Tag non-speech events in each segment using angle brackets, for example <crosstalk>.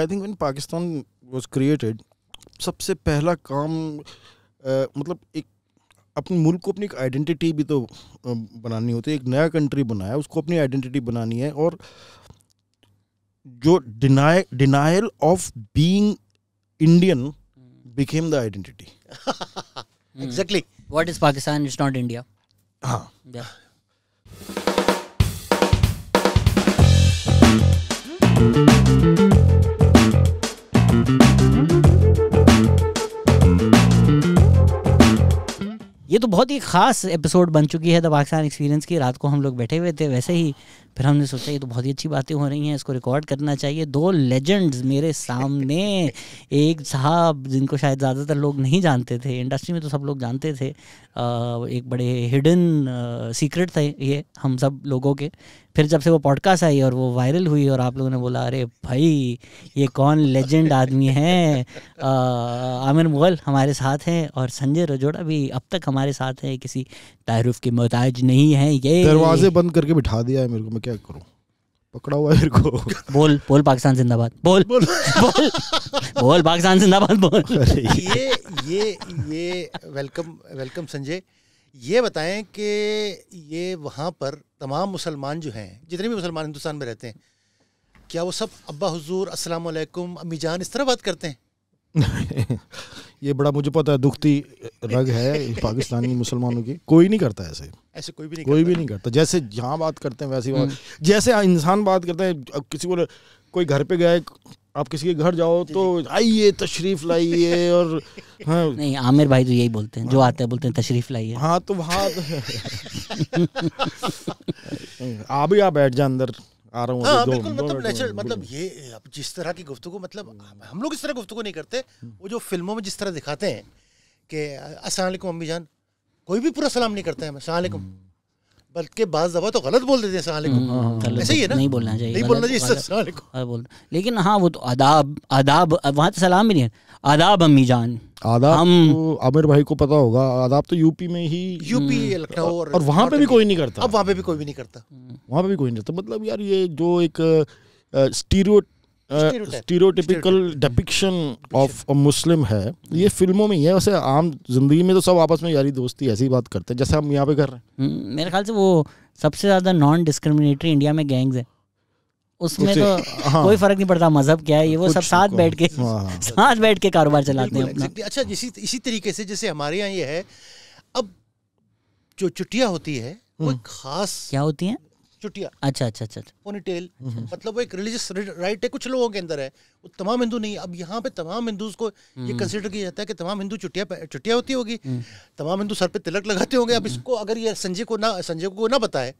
I think once Pakistan was created सबसे पहला काम आ, मतलब एक अपने मुल्क को अपनी एक आइडेंटिटी भी तो बनानी होती है एक नया कंट्री बनाया उसको अपनी आइडेंटिटी बनानी है और जो deny denial of being Indian became the identity exactly what is Pakistan is not India हाँ Thank you. ये तो बहुत ही खास एपिसोड बन चुकी है द पाकिस्तान एक्सपीरियंस की रात को हम लोग बैठे हुए थे वैसे ही फिर हमने सोचा ये तो बहुत ही अच्छी बातें हो रही हैं इसको रिकॉर्ड करना चाहिए दो लेजेंड्स मेरे सामने <laughs> एक साहब जिनको शायद ज़्यादातर लोग नहीं जानते थे इंडस्ट्री में तो सब लोग जानते थे एक बड़े हिडन सीक्रेट थे ये हम सब लोगों के फिर जब से वो पॉडकास्ट आई और वो वायरल हुई और आप लोगों ने बोला अरे भाई ये कौन लेजेंड आदमी है आमिर मुगल हमारे साथ हैं और संजय रजोड़ा भी अब तक हमारे साथ हैं किसी तारुफ के मोहताज नहीं है ये दरवाजे बंद करके बिठा दिया है मेरे को मैं क्या करूँ पकड़ा हुआ है मेरे को बोल बोल पाकिस्तान जिंदाबाद बोल बोल बोल बोल पाकिस्तान जिंदाबाद बोल ये ये ये वेलकम वेलकम संजय ये बताएं कि ये वहाँ पर तमाम मुसलमान जो हैं जितने भी मुसलमान हिंदुस्तान में रहते हैं क्या वो सब अब्बा हजूर अस्सलाम अम्मी जान इस तरह बात करते हैं <laughs> ये बड़ा मुझे पता है दुखती रग है <laughs> पाकिस्तानी मुसलमानों की कोई नहीं करता ऐसे ऐसे कोई भी नहीं कोई भी नहीं करता जैसे जहाँ बात करते हैं वैसे बात हम्म। जैसे हाँ, इंसान बात करते हैं किसी को कोई घर पे गए आप किसी के घर जाओ तो आइए तशरीफ लाइए और <laughs> हाँ नहीं आमिर भाई तो यही बोलते हैं जो हाँ। आते हैं बोलते हैं तशरीफ लाइए हाँ तो वहाँ तो <laughs> आप ही आप बैठ जाए अंदर आ रहा हूँ हाँ, बिल्कुल मतलब नेचुरल मतलब ये अब जिस तरह की गुफ्तु मतलब हम्म। हम लोग इस तरह गुफ्तु नहीं करते हम्म। वो जो फिल्मों में जिस तरह दिखाते हैं कि असलम अम्मी जान कोई भी पूरा सलाम नहीं करता है सलामकुम हम्म। बल्कि बाज दफा तो गलत बोल देते हैं हाँ, हाँ, ऐसे ही है ना नहीं बोलना चाहिए नहीं बोलना चाहिए लेकिन हाँ वो तो आदाब आदाब वहाँ तो सलाम भी नहीं है आदाब अम्मी जान आदाब हम तो आमिर भाई को पता होगा आदाब तो यूपी में ही यूपी हम्म, लखनऊ और, और वहाँ पे भी कोई नहीं करता अब वहाँ पे भी कोई भी नहीं करता वहाँ पे भी कोई नहीं करता मतलब यार ये जो एक stereo stereotypical depiction of a Muslim है ये फिल्मों में ही है वैसे आम जिंदगी में तो सब आपस में यारी दोस्ती ऐसी बात करते हैं जैसे हम यहाँ पे कर रहे हैं हम्म, मेरे ख्याल से वो सबसे ज़्यादा नॉन डिस्क्रिमिनेटरी इंडिया में गैंग्स है उसमें तो हाँ। कोई फर्क नहीं पड़ता मजहब क्या है ये वो सब साथ बैठ के हाँ। साथ बैठ के कारोबार चलाते हैं अपना अच्छा इसी इसी तरीके से जैसे हमारे यहाँ ये है अब जो चुटिया होती है वो हम्म। खास क्या होती है चुटिया अच्छा अच्छा अच्छा पोनीटेल अच्छा। हम्म। मतलब वो एक रिलीजियस राइट है कुछ लोगों के अंदर है वो तमाम हिंदू नहीं अब यहाँ पे तमाम हिंदू को ये कंसिडर हम्म। किया जाता है कि तमाम हिंदू चुटिया चुटिया होती होगी तमाम हिंदू सर पे तिलक लगाते होंगे अब इसको अगर ये संजय को ना संजय को ना बताए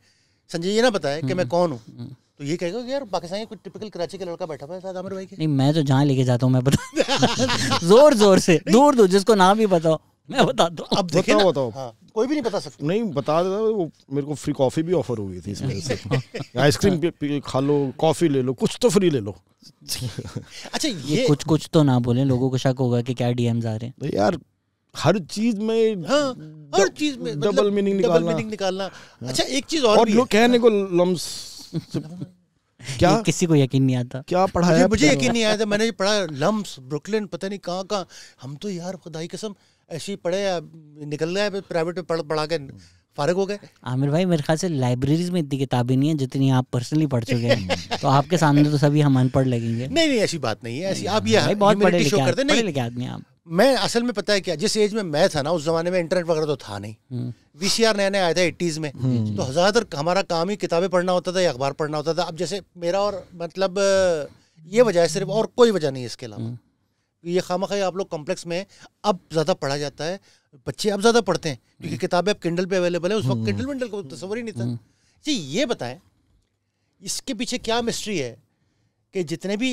संजय ये ना बताए कि मैं कौन हूँ तो ये कहेगा कि यार पाकिस्तानी कुछ टिपिकल कराची का लड़का बैठा हुआ है आमिर भाई के नहीं मैं तो जहाँ लेके जाता हूँ मैं बता <laughs> जोर जोर से दूर दूर जिसको नाम भी बताओ मैं बता दो अब बताओ बताओ हाँ, कोई भी नहीं बता सकता नहीं बता देता वो मेरे को फ्री कॉफी भी ऑफर हुई थी इसमें आइसक्रीम <laughs> हाँ। खा लो कॉफी ले लो कुछ तो फ्री ले लो <laughs> अच्छा ये, ये कुछ कुछ तो ना बोले लोगों को शक होगा कि क्या डीएम आ रहे हैं यार हर चीज में हाँ, हर चीज में डबल मतलब मीनिंग निकालना मीनिंग निकालना हाँ। अच्छा एक चीज और, और भी लोग कहने को लम्स <laughs> क्या किसी को यकीन नहीं आता क्या पढ़ाया मुझे यकीन नहीं आया था मैंने पढ़ा लम्स ब्रुकलिन पता नहीं कहाँ कहाँ हम तो यार खुदाई कसम ऐसे ही पढ़े निकल गए प्राइवेट में पढ़ पढ़ा के फारग हो गए आमिर भाई मेरे ख्याल से लाइब्रेरीज में इतनी किताबें नहीं है जितनी आप पर्सनली पढ़ चुके हैं <laughs> तो आपके सामने तो सभी हम अनपढ़ लगेंगे नहीं नहीं ऐसी बात नहीं है ऐसी आप ये बहुत पढ़े लिखे आदमी आप मैं असल में पता है क्या जिस एज में मैं था ना उस जमाने में इंटरनेट वगैरह तो था नहीं वी सी आर नया नया आया था एट्टीज में हम्म। तो ज्यादातर हमारा काम ही किताबें पढ़ना होता था या अखबार पढ़ना होता था अब जैसे मेरा और मतलब ये वजह है सिर्फ और कोई वजह नहीं है इसके अलावा हम्म। तो ये खामा खाई आप लोग कॉम्प्लेक्स में अब ज़्यादा पढ़ा जाता है बच्चे अब ज़्यादा पढ़ते हैं क्योंकि हम्म। किताबें अब किंडल पे अवेलेबल है उस वक्त किंडल विंडल का तो तस्वर ही नहीं था जी ये बताएं इसके पीछे क्या मिस्ट्री है कि जितने भी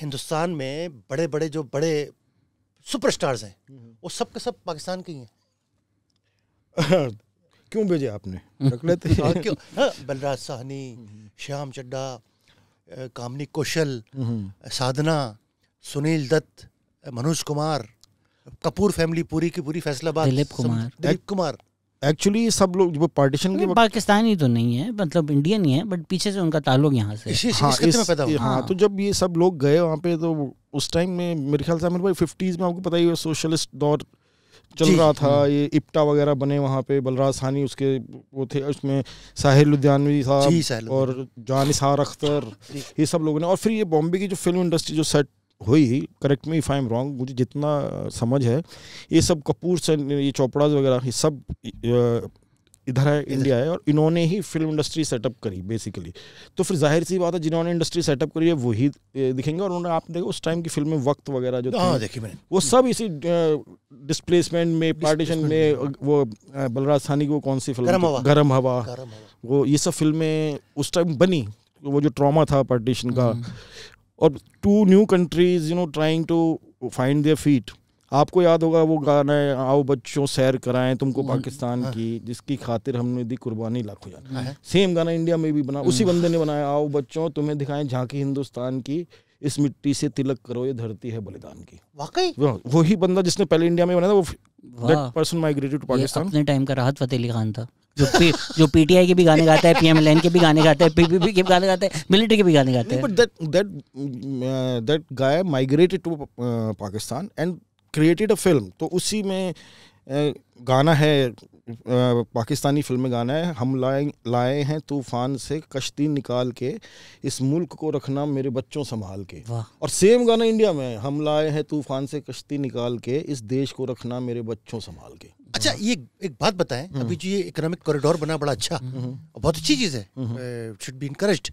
हिंदुस्तान में बड़े बड़े जो बड़े सुपर सुपरस्टार्स हैं वो सब के सब पाकिस्तान के ही हैं <laughs> क्यों भेजे आपने रख लेते हाँ, क्यों हाँ, बलराज साहनी श्याम चड्डा कामनी कौशल साधना सुनील दत्त मनोज कुमार कपूर फैमिली पूरी की पूरी फैसलाबाद दिलीप कुमार दिलीप कुमार एक्चुअली सब लोग जो पार्टीशन के पाकिस्तानी तो नहीं है मतलब इंडियन ही है बट पीछे से उनका ताल्लुक यहाँ से इसी, हाँ, इस, में पैदा हाँ, हाँ तो जब ये सब लोग गए वहाँ पे तो उस टाइम में मेरे ख्याल से मेरे भाई फिफ्टीज़ में आपको पता ही है सोशलिस्ट दौर चल रहा था हाँ। ये इप्टा वगैरह बने वहाँ पे बलराज सानी उसके वो थे उसमें साहिर लुधियानवी साहब और जानिसार अख्तर ये सब लोगों ने और फिर ये बॉम्बे की जो फिल्म इंडस्ट्री जो सेट हुई correct me if I am wrong मुझे जितना समझ है ये सब कपूर से ये चोपड़ाज वगैरह ये सब इधर है इंडिया है और इन्होंने ही फिल्म इंडस्ट्री सेटअप करी बेसिकली तो फिर जाहिर सी बात है जिन्होंने इंडस्ट्री सेटअप करी है वही दिखेंगे और उन्होंने आप देखो उस टाइम की फिल्में वक्त वगैरह जो हाँ मैंने वो सब इसी डिस्प्लेसमेंट में पार्टीशन में वो बलराज सानी की वो कौन सी फिल्म गर्म हवा वो ये सब फिल्में उस टाइम बनी वो जो ट्रॉमा था पार्टीशन का हम्म। और two new countries you know trying to find their feet आपको याद होगा वो गाना है आओ बच्चों सैर कराएं तुमको हम्म। पाकिस्तान हाँ। की जिसकी खातिर हमने दी कुर्बानी लाखों जान सेम हाँ गाना इंडिया में भी बना उसी हम्म। बंदे ने बनाया आओ बच्चों तुम्हें दिखाएं झांकी हिंदुस्तान की इस मिट्टी से तिलक करो ये धरती है बलिदान की वाकई वही बंदा जिसने पहले इंडिया में बनाया था वो पर्सन माइग्रेटेड टू पाकिस्तान अपने टाइम का राहत फतेह अली खान था जो पी, जो पीटीआई के भी गाने गाता है पीएमएलएन के भी गाने गाता है पीपीपी के गाने गाता है मिलिट्री के भी गाने गाता है but that that that guy migrated to Pakistan and created a film तो उसी में uh, गाना है पाकिस्तानी फिल्म में गाना है हम लाए लाए हैं तूफान से कश्ती निकाल के इस मुल्क को रखना मेरे बच्चों संभाल के और सेम गाना इंडिया में हम लाए हैं तूफान से कश्ती निकाल के इस देश को रखना मेरे बच्चों संभाल के अच्छा ये एक बात बताएं हम्म। अभी जो ये इकोनॉमिक कॉरिडोर बना बड़ा अच्छा हम्म। बहुत अच्छी चीज़ है शुड बी इनकरेज्ड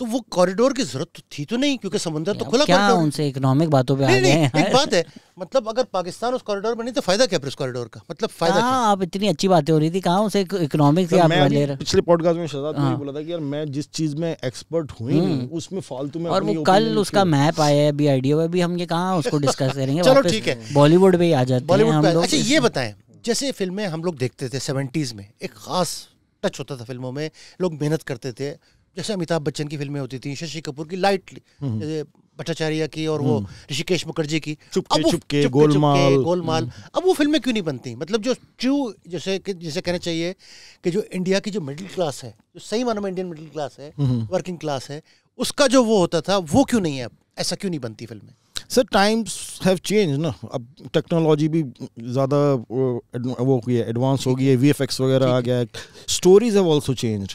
तो वो कॉरिडोर की जरूरत तो थी तो नहीं क्योंकि समुद्र तो खुला क्या उनसे इकोनॉमिक बातों पे नहीं, आ गए हैं एक बात है मतलब अगर पाकिस्तान उस कॉरिडोर में नहीं तो फायदा क्या उस कॉरिडोर का मतलब फायदा हाँ आप इतनी अच्छी बातें हो रही थी कहाँ उसे इकोनॉमिक से आप ले रहे पिछले पॉडकास्ट में शहजाद ने हाँ। बोला था कि यार मैं जिस चीज में एक्सपर्ट हुई हम्म। उसमें फालतू में और कल उसका मैप आया है अभी आइडियो है अभी हम ये कहाँ उसको डिस्कस करेंगे <laughs> चलो ठीक है बॉलीवुड में ही आ जाते हैं हम लोग अच्छा ये बताएं जैसे फिल्में हम लोग देखते थे सेवेंटीज में एक खास टच होता था फिल्मों में लोग मेहनत करते थे जैसे अमिताभ बच्चन की फिल्में होती थी शशि कपूर की लाइट हम्म। भट्टाचार्य की और वो हम्म। ऋषिकेश मुखर्जी की चुपके अब चुपके गोलमाल गोलमाल हम्म। अब वो फिल्में क्यों नहीं बनती मतलब जो ट्रू जैसे जैसे कहना चाहिए कि जो इंडिया की जो मिडिल क्लास है जो सही मानो में इंडियन मिडिल क्लास है वर्किंग क्लास है उसका जो वो होता था वो क्यों नहीं है अब ऐसा क्यों नहीं बनती फिल्में सर टाइम्स हैव चेंज ना अब टेक्नोलॉजी भी ज़्यादा वो हुई है एडवांस हो गई है वी वगैरह आ गया है स्टोरीज हैव ऑल्सो चेंज्ड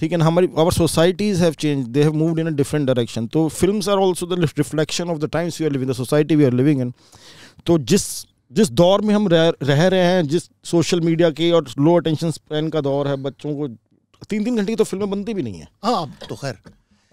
ठीक है ना हमारी our societies have change they have moved in a different direction तो film are also the reflection of the times we are living the society we are living in तो जिस जिस दौर में हम रह रह रहे हैं जिस सोशल मीडिया के और लो अटेंशन स्पैन का दौर है बच्चों को तीन तीन घंटे की तो फिल्में बनती भी नहीं है हाँ अब तो खैर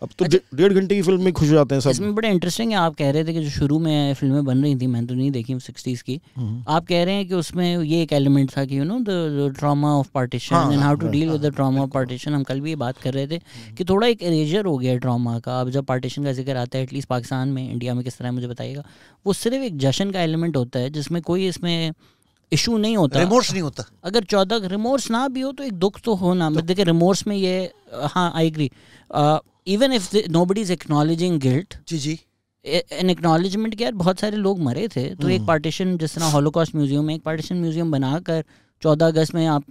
अब तो अच्छा, डेढ़ घंटे की फिल्म में खुश हो जाते हैं सब इसमें बड़े इंटरेस्टिंग है आप कह रहे थे कि जो शुरू में फिल्में बन रही थी मैंने तो नहीं देखी सिक्सटीज की हम्म। आप कह रहे हैं कि उसमें ये एक एलिमेंट था कि you know the trauma of partition and how to deal with the trauma of partition हम कल भी ये बात कर रहे थे हम्म। कि थोड़ा एक इरेजर हो गया ट्रामा का अब जब पार्टीशन का जिक्र आता है एटलीस्ट पाकिस्तान में इंडिया में किस तरह मुझे बताइएगा वो सिर्फ एक जश्न का एलिमेंट होता है जिसमें कोई इसमें इशू नहीं होता रिमोर्स नहीं होता अगर चौदह रिमोर्स ना भी हो तो एक दुख तो होना तो, देखिए रिमोर्स में ये हाँ I agree even if nobody is acknowledging guilt जी जी एन एक्नॉलेजमेंट के यार बहुत सारे लोग मरे थे तो एक पार्टीशन हम्म। जिस तरह हॉलोकॉस्ट म्यूजियम में एक पार्टीशन म्यूजियम बनाकर चौदह अगस्त में आप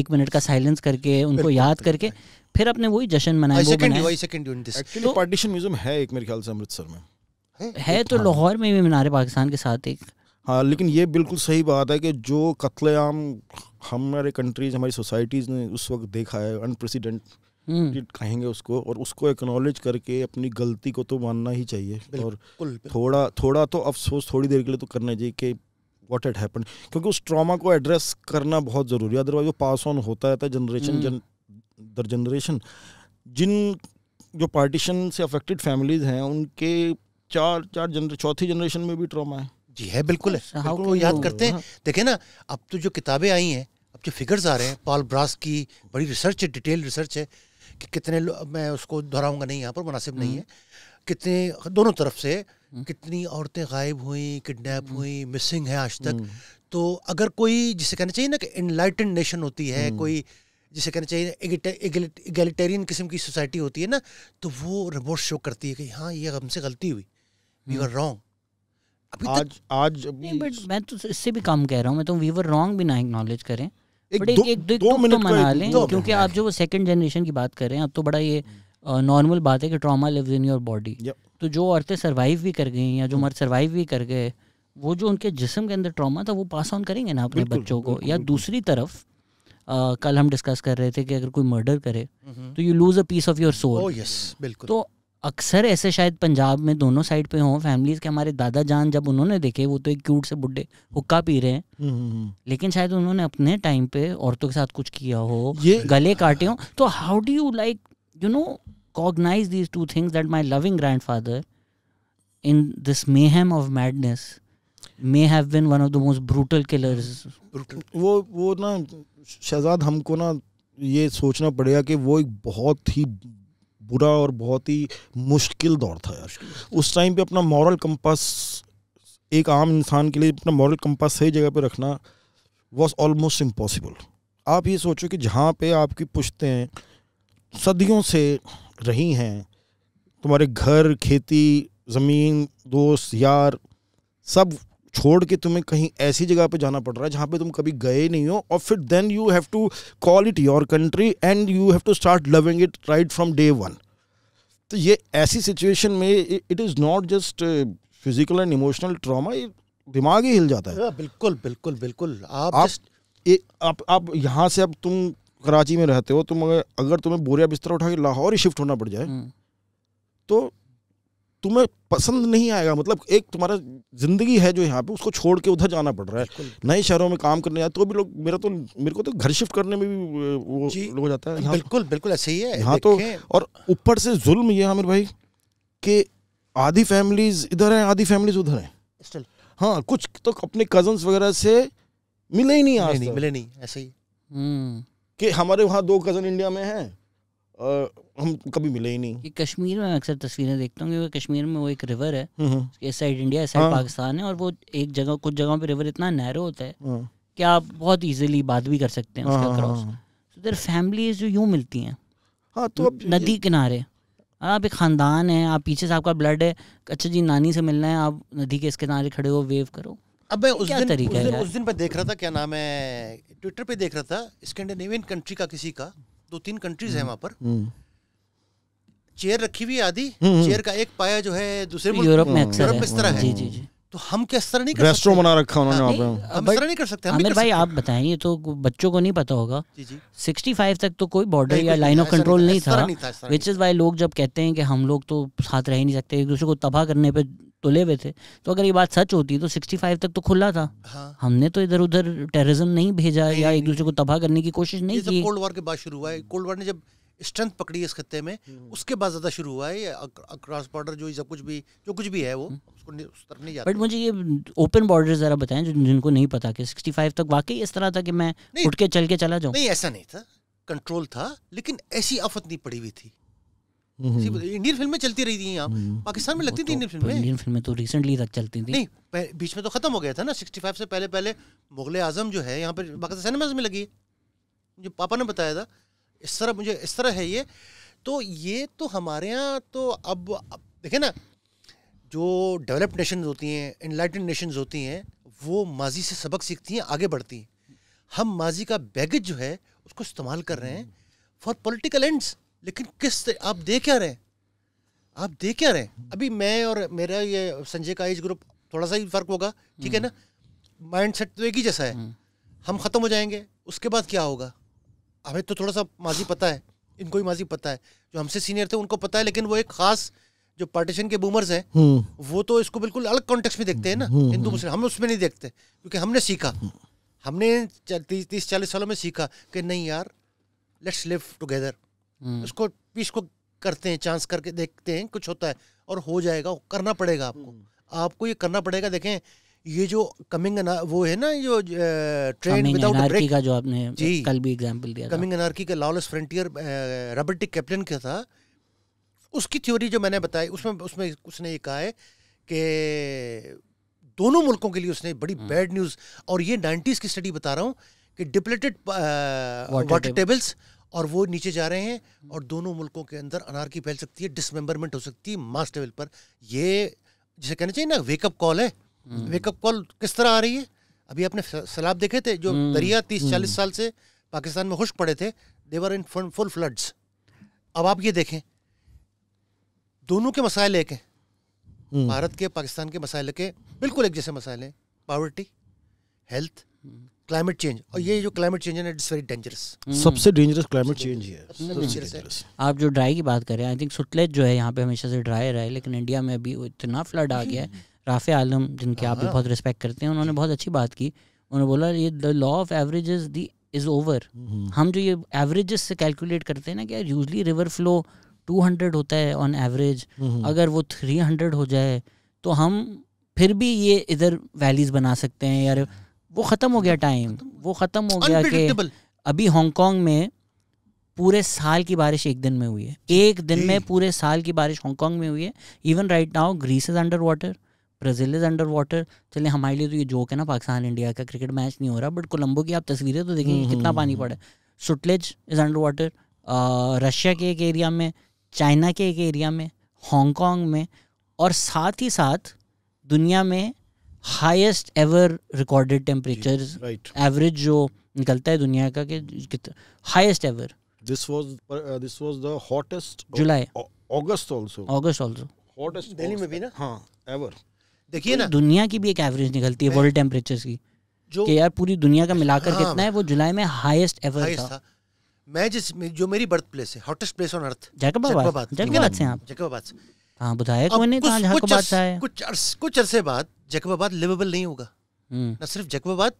एक मिनट का साइलेंस करके उनको याद करके फिर अपने वही जश्न मनाया पार्टीशन म्यूजियम है एक मेरे ख्याल से अमृतसर में है तो हाँ। लाहौर में भी मीनारे पाकिस्तान के साथ एक हाँ लेकिन ये बिल्कुल सही बात है कि जो कत्लेआम हमारे कंट्रीज हमारी सोसाइटीज़ ने उस वक्त देखा है अनप्रेसिडेंट हम्म। कहेंगे उसको और उसको एक्नोलेज करके अपनी गलती को तो मानना ही चाहिए और थोड़ा थोड़ा तो अफसोस थोड़ी देर के लिए तो करना चाहिए कि वॉट एट हैपन क्योंकि उस ट्रामा को एड्रेस करना बहुत ज़रूरी है अदरवाइज वो पास ऑन होता रहता है जनरेशन जन दर जनरेशन जिन जो पार्टीशन से अफेक्टेड फैमिलीज हैं उनके चार चार जनरे चौथी जनरेशन में भी ट्रामा है जी है बिल्कुल है अच्छा, बिल्कुल वो याद करते हैं हाँ। देखे ना अब तो जो किताबें आई हैं अब जो फिगर्स आ रहे हैं पॉल ब्रास की बड़ी रिसर्च है डिटेल रिसर्च है कि कितने मैं उसको दोहराऊंगा नहीं यहाँ पर मुनासिब नहीं हम्म। है कितने दोनों तरफ से हम्म। कितनी औरतें गायब हुई किडनैप हम्म। हुई मिसिंग है आज तक तो अगर कोई जिसे कहना चाहिए ना कि इनलाइटेड नेशन होती है कोई जिसे कहना चाहिए एगलिटेरियन किस्म की सोसाइटी होती है ना तो वो रिमोर्स शो करती है कि हाँ ये हमसे गलती हुई वी आर रॉन्ग आज आज नहीं बट मैं तो इससे भी कम कह रहा हूँ मैं तो वी वर रॉन्ग भी ना एक्नॉलेज करें एक दो, एक दो, दो तो मिनट तो मना लें क्योंकि आप जो सेकंड जनरेशन की बात कर रहे हैं अब तो बड़ा ये नॉर्मल बात है कि trauma live in your body तो जो औरतें सर्वाइव भी कर गई या जो hmm. मर्द सर्वाइव भी कर गए वो जो उनके जिसम के अंदर ट्रॉमा था वो पास ऑन करेंगे ना अपने बच्चों को या दूसरी तरफ Uh, कल हम डिस्कस कर रहे थे कि अगर कोई मर्डर करे hmm. तो you lose a piece of your soul तो अक्सर ऐसे शायद पंजाब में दोनों साइड पे हों फैमिलीज के हमारे दादा जान जब उन्होंने देखे वो तो एक क्यूट से बुढ़े हुक्का पी रहे हैं हम्म, हम्म, हम्म। लेकिन शायद उन्होंने अपने टाइम पे औरतों के साथ कुछ किया हो गले काटे हो तो how do you like you know cognize these two things that my loving grandfather in this mayhem of madness may have been one of the most brutal killers वो वो ना शहजाद हमको ना ये सोचना पड़ेगा कि वो एक बहुत ही बुरा और बहुत ही मुश्किल दौर था यार उस टाइम पे अपना मॉरल कंपास एक आम इंसान के लिए अपना मॉरल कंपास सही जगह पे रखना वॉज ऑलमोस्ट इम्पॉसिबल आप ये सोचो कि जहाँ पे आपकी पुश्तें सदियों से रही हैं तुम्हारे घर खेती ज़मीन दोस्त यार सब छोड़ के तुम्हें कहीं ऐसी जगह पे जाना पड़ रहा है जहाँ पे तुम कभी गए नहीं हो और फिर then you have to call it your country and you have to start loving it right from day one तो ये ऐसी सिचुएशन में it is not just physical and emotional trauma दिमाग ही हिल जाता है हाँ, बिल्कुल बिल्कुल बिल्कुल आप आप, ए, आप, आप यहाँ से अब तुम कराची में रहते हो तुम अगर तुम्हें बोरिया बिस्तर उठा के लाहौर ही शिफ्ट होना पड़ जाए हम्म। तो तुम्हें पसंद नहीं आएगा मतलब एक तुम्हारा ज़िंदगी है जो यहाँ पे उसको छोड़ के उधर जाना पड़ रहा है नए शहरों में काम करने जाए तो भी लोग मेरा तो मेरे को तो घर शिफ्ट करने में भी वो हो जाता है बिल्कुल बिल्कुल ऐसे ही है यहाँ तो और ऊपर से जुल्म ये आमिर भाई कि आधी फैमिलीज इधर हैं आधी फैमिलीज उधर हैं हाँ कुछ तो अपने कजन्स वगैरह से मिले ही नहीं आज नहीं मिले नहीं ऐसे ही हम्म। कि हमारे वहाँ दो कज़न इंडिया में हैं हम कभी मिले ही नहीं ये कश्मीर में अक्सर तस्वीरें देखता हूँ क्योंकि कश्मीर में वो एक रिवर है इस हम्म, हम्म। साइड इंडिया इस साइड हाँ। पाकिस्तान है और वो एक जगह कुछ जगहों पे रिवर इतना नैरो होता है हाँ। कि आप बहुत इजीली बात भी कर सकते हैं हाँ, उसका क्रॉस तो फैमिलीज जो यूँ मिलती हैं हाँ तो अब नदी किनारे आप एक ख़ानदान है आप पीछे से आपका ब्लड है अच्छा जी नानी से मिलना है आप नदी के इस किनारे खड़े हो वेव करो अब मैं उस दिन तरीका उस दिन, उस दिन पर देख रहा था क्या नाम है ट्विटर पे देख रहा था स्कैंडिनेवियन कंट्री का किसी का दो तीन कंट्रीज है हम्म। वहाँ पर चेयर रखी हुई आधी हम्म, हम्म। चेयर का एक पाया जो है दूसरे यूरोप में यूरोप इस तरह है जी जी जी तो हम किस हाँ, तरह नहीं कर सकते बना रखा उन्होंने वहाँ पे हम सर नहीं कर सकते आमिर भाई आप बताएं ये तो बच्चों को नहीं पता होगा सिक्सटी फाइव तक तो कोई बॉर्डर या लाइन ऑफ कंट्रोल नहीं था विच इज़ वाई लोग जब कहते हैं कि हम लोग तो साथ रह नहीं सकते एक दूसरे को तबाह करने पे तुले हुए थे तो अगर ये बात सच होती तो 65 तक तो खुला था हाँ। हमने तो इधर उधर टेररिज्म नहीं भेजा या एक दूसरे को तबाह करने की कोशिश नहीं की कोल्ड वॉर के बाद शुरू हुआ है कोल्ड वॉर ने जब स्ट्रेंथ पकड़ी इस खत्ते में हम्म। उसके बाद ज़्यादा शुरू हुआ है अक्रॉस बॉर्डर जो सब कुछ भी जो कुछ भी है वो हम्म। उसको उस तरफ नहीं जाता बट मुझे ये ओपन बॉर्डर ज़रा बताएं जो जिनको नहीं पता कि 65 तक वाकई इस तरह था कि मैं उठ के चल के चला जाऊं नहीं ऐसा नहीं था कंट्रोल था लेकिन ऐसी आफत नहीं पड़ी हुई थी हम्म। इंडियन फिल्में चलती रही थी यहाँ पाकिस्तान में लगती थी इंडियन फिल्में इंडियन फिल्में तो रिसेंटली तो तक चलती थी नहीं बीच में तो खत्म हो गया था ना 65 से पहले पहले मुगल आजम जो है यहाँ पर पाकिस्तान सिनेमाज में लगी जो पापा ने बताया था इस तरह मुझे इस तरह है ये तो ये तो हमारे यहाँ तो अब, अब देखे ना जो डेवलप्ड नेशन होती हैं इनलाइटेड नेशंस होती हैं वो माजी से सबक सीखती हैं आगे बढ़ती हैं हम माजी का बैगेज जो है उसको इस्तेमाल कर रहे हैं फॉर पॉलिटिकल एंड्स लेकिन किस आप दे क्या रहे हैं आप दे क्या रहे हैं अभी मैं और मेरा ये संजय का एज ग्रुप थोड़ा सा ही फर्क होगा ठीक है ना माइंड हम्म। सेट तो एक ही जैसा है हम्म। हम ख़त्म हो जाएंगे उसके बाद क्या होगा हमें तो थोड़ा सा माजी पता है इनको ही माजी पता है जो हमसे सीनियर थे उनको पता है लेकिन वो एक खास जो पार्टीशन के बूमर्स हैं हम्म। वो तो इसको बिल्कुल अलग कॉन्टेक्स्ट में देखते हैं ना हम्म, हिंदू हम्म। मुस्लिम हम उसमें नहीं देखते क्योंकि हमने सीखा हमने तीस तीस चालीस सालों में सीखा कि नहीं यार लेट्स लिव टुगेदर उसको पीस को करते हैं चांस करके देखते हैं कुछ होता है और हो जाएगा करना पड़ेगा आपको आपको ये करना पड़ेगा देखें ये जो कमिंग वो है ना जो ट्रेन विदाउट का जो आपने जी कल भी एग्जांपल दिया कमिंग अनार्की का लॉलेस फ्रंटियर रॉबर्टिक कैप्टन का था उसकी थ्योरी जो मैंने बताई उसमें उसमें उसने ये कहा है कि दोनों मुल्कों के लिए उसने बड़ी बैड हम्म। न्यूज़ और ये नाइन्टीज़ की स्टडी बता रहा हूँ कि डिप्लेटेड वाटर टेबल्स और वो नीचे जा रहे हैं और दोनों मुल्कों के अंदर अनारकी फैल सकती है डिसमेंबरमेंट हो सकती है मास लेवल पर ये जिसे कहना चाहिए ना वेकअप कॉल है वेकअप हम्म। कॉल किस तरह आ रही है अभी आपने सैलाब देखे थे जो हम्म। दरिया तीस हम्म। चालीस साल से पाकिस्तान में खुश पड़े थे देवर इन फुल फ्लड्स अब आप ये देखें दोनों के मसाइल एक हैं भारत के पाकिस्तान के मसाइल के बिल्कुल एक जैसे मसाइल हैं पावर्टी हेल्थ क्लाइमेट चेंज और ये जो क्लाइमेट चेंज है इट्स वेरी डेंजरस सबसे डेंजरस क्लाइमेट चेंज है आप जो ड्राई की बात करें आई थिंक सुटलेज जो है यहाँ पे हमेशा से ड्राई रहा है लेकिन इंडिया में अभी इतना फ्लड आ गया है राफ़े आलम जिनके आप भी हाँ। बहुत रिस्पेक्ट करते हैं उन्होंने बहुत अच्छी बात की उन्होंने बोला ये the law of average the is over हम जो ये एवरेजेस से कैलकुलेट करते हैं ना कि यार usually river flow two hundred होता है ऑन एवरेज हम्म। अगर वो थ्री हंड्रेड हो जाए तो हम फिर भी ये इधर वैलीज बना सकते हैं यार वो ख़त्म हो गया टाइम वो ख़त्म हो गया कि अभी हांगकांग में पूरे साल की बारिश एक दिन में हुई है एक दिन में पूरे साल की बारिश हांगकांग में हुई है even right now Greece is under water Brazil is under water चलिए हमारे लिए तो ये जोक है ना पाकिस्तान इंडिया का क्रिकेट मैच नहीं हो रहा बट कोलंबो की आप तस्वीरें तो देखेंगे कितना हम्म, पानी हम्म, पड़ा हम्म। है Sutlej is under water Russia के एक एरिया में चाइना के एक एरिया में हांगकॉन्ग में और साथ ही साथ दुनिया में highest ever recorded temperature average जो निकलता है दुनिया का कि highest ever this was this was the hottest July August also August also hottest Delhi में भी ना हाँ एवर देखिए ना तो दुनिया की भी एक एवरेज निकलती है वर्ल्ड टेम्परेचर की जो कि यार पूरी दुनिया का मिलाकर हाँ, कितना है वो जुलाई में हाईएस्ट एवर था।, था मैं जिस जो मेरी बर्थ प्लेस है hottest place on earth Jacobabad Jacobabad से आप हाँ। जैकबाबाद से हां बताया कौन कहां जैकबाबाद से आया तो कुछ कुछ अरसे बाद जैकबाबाद लिवेबल नहीं होगा हम्म। ना सिर्फ जैकबाबाद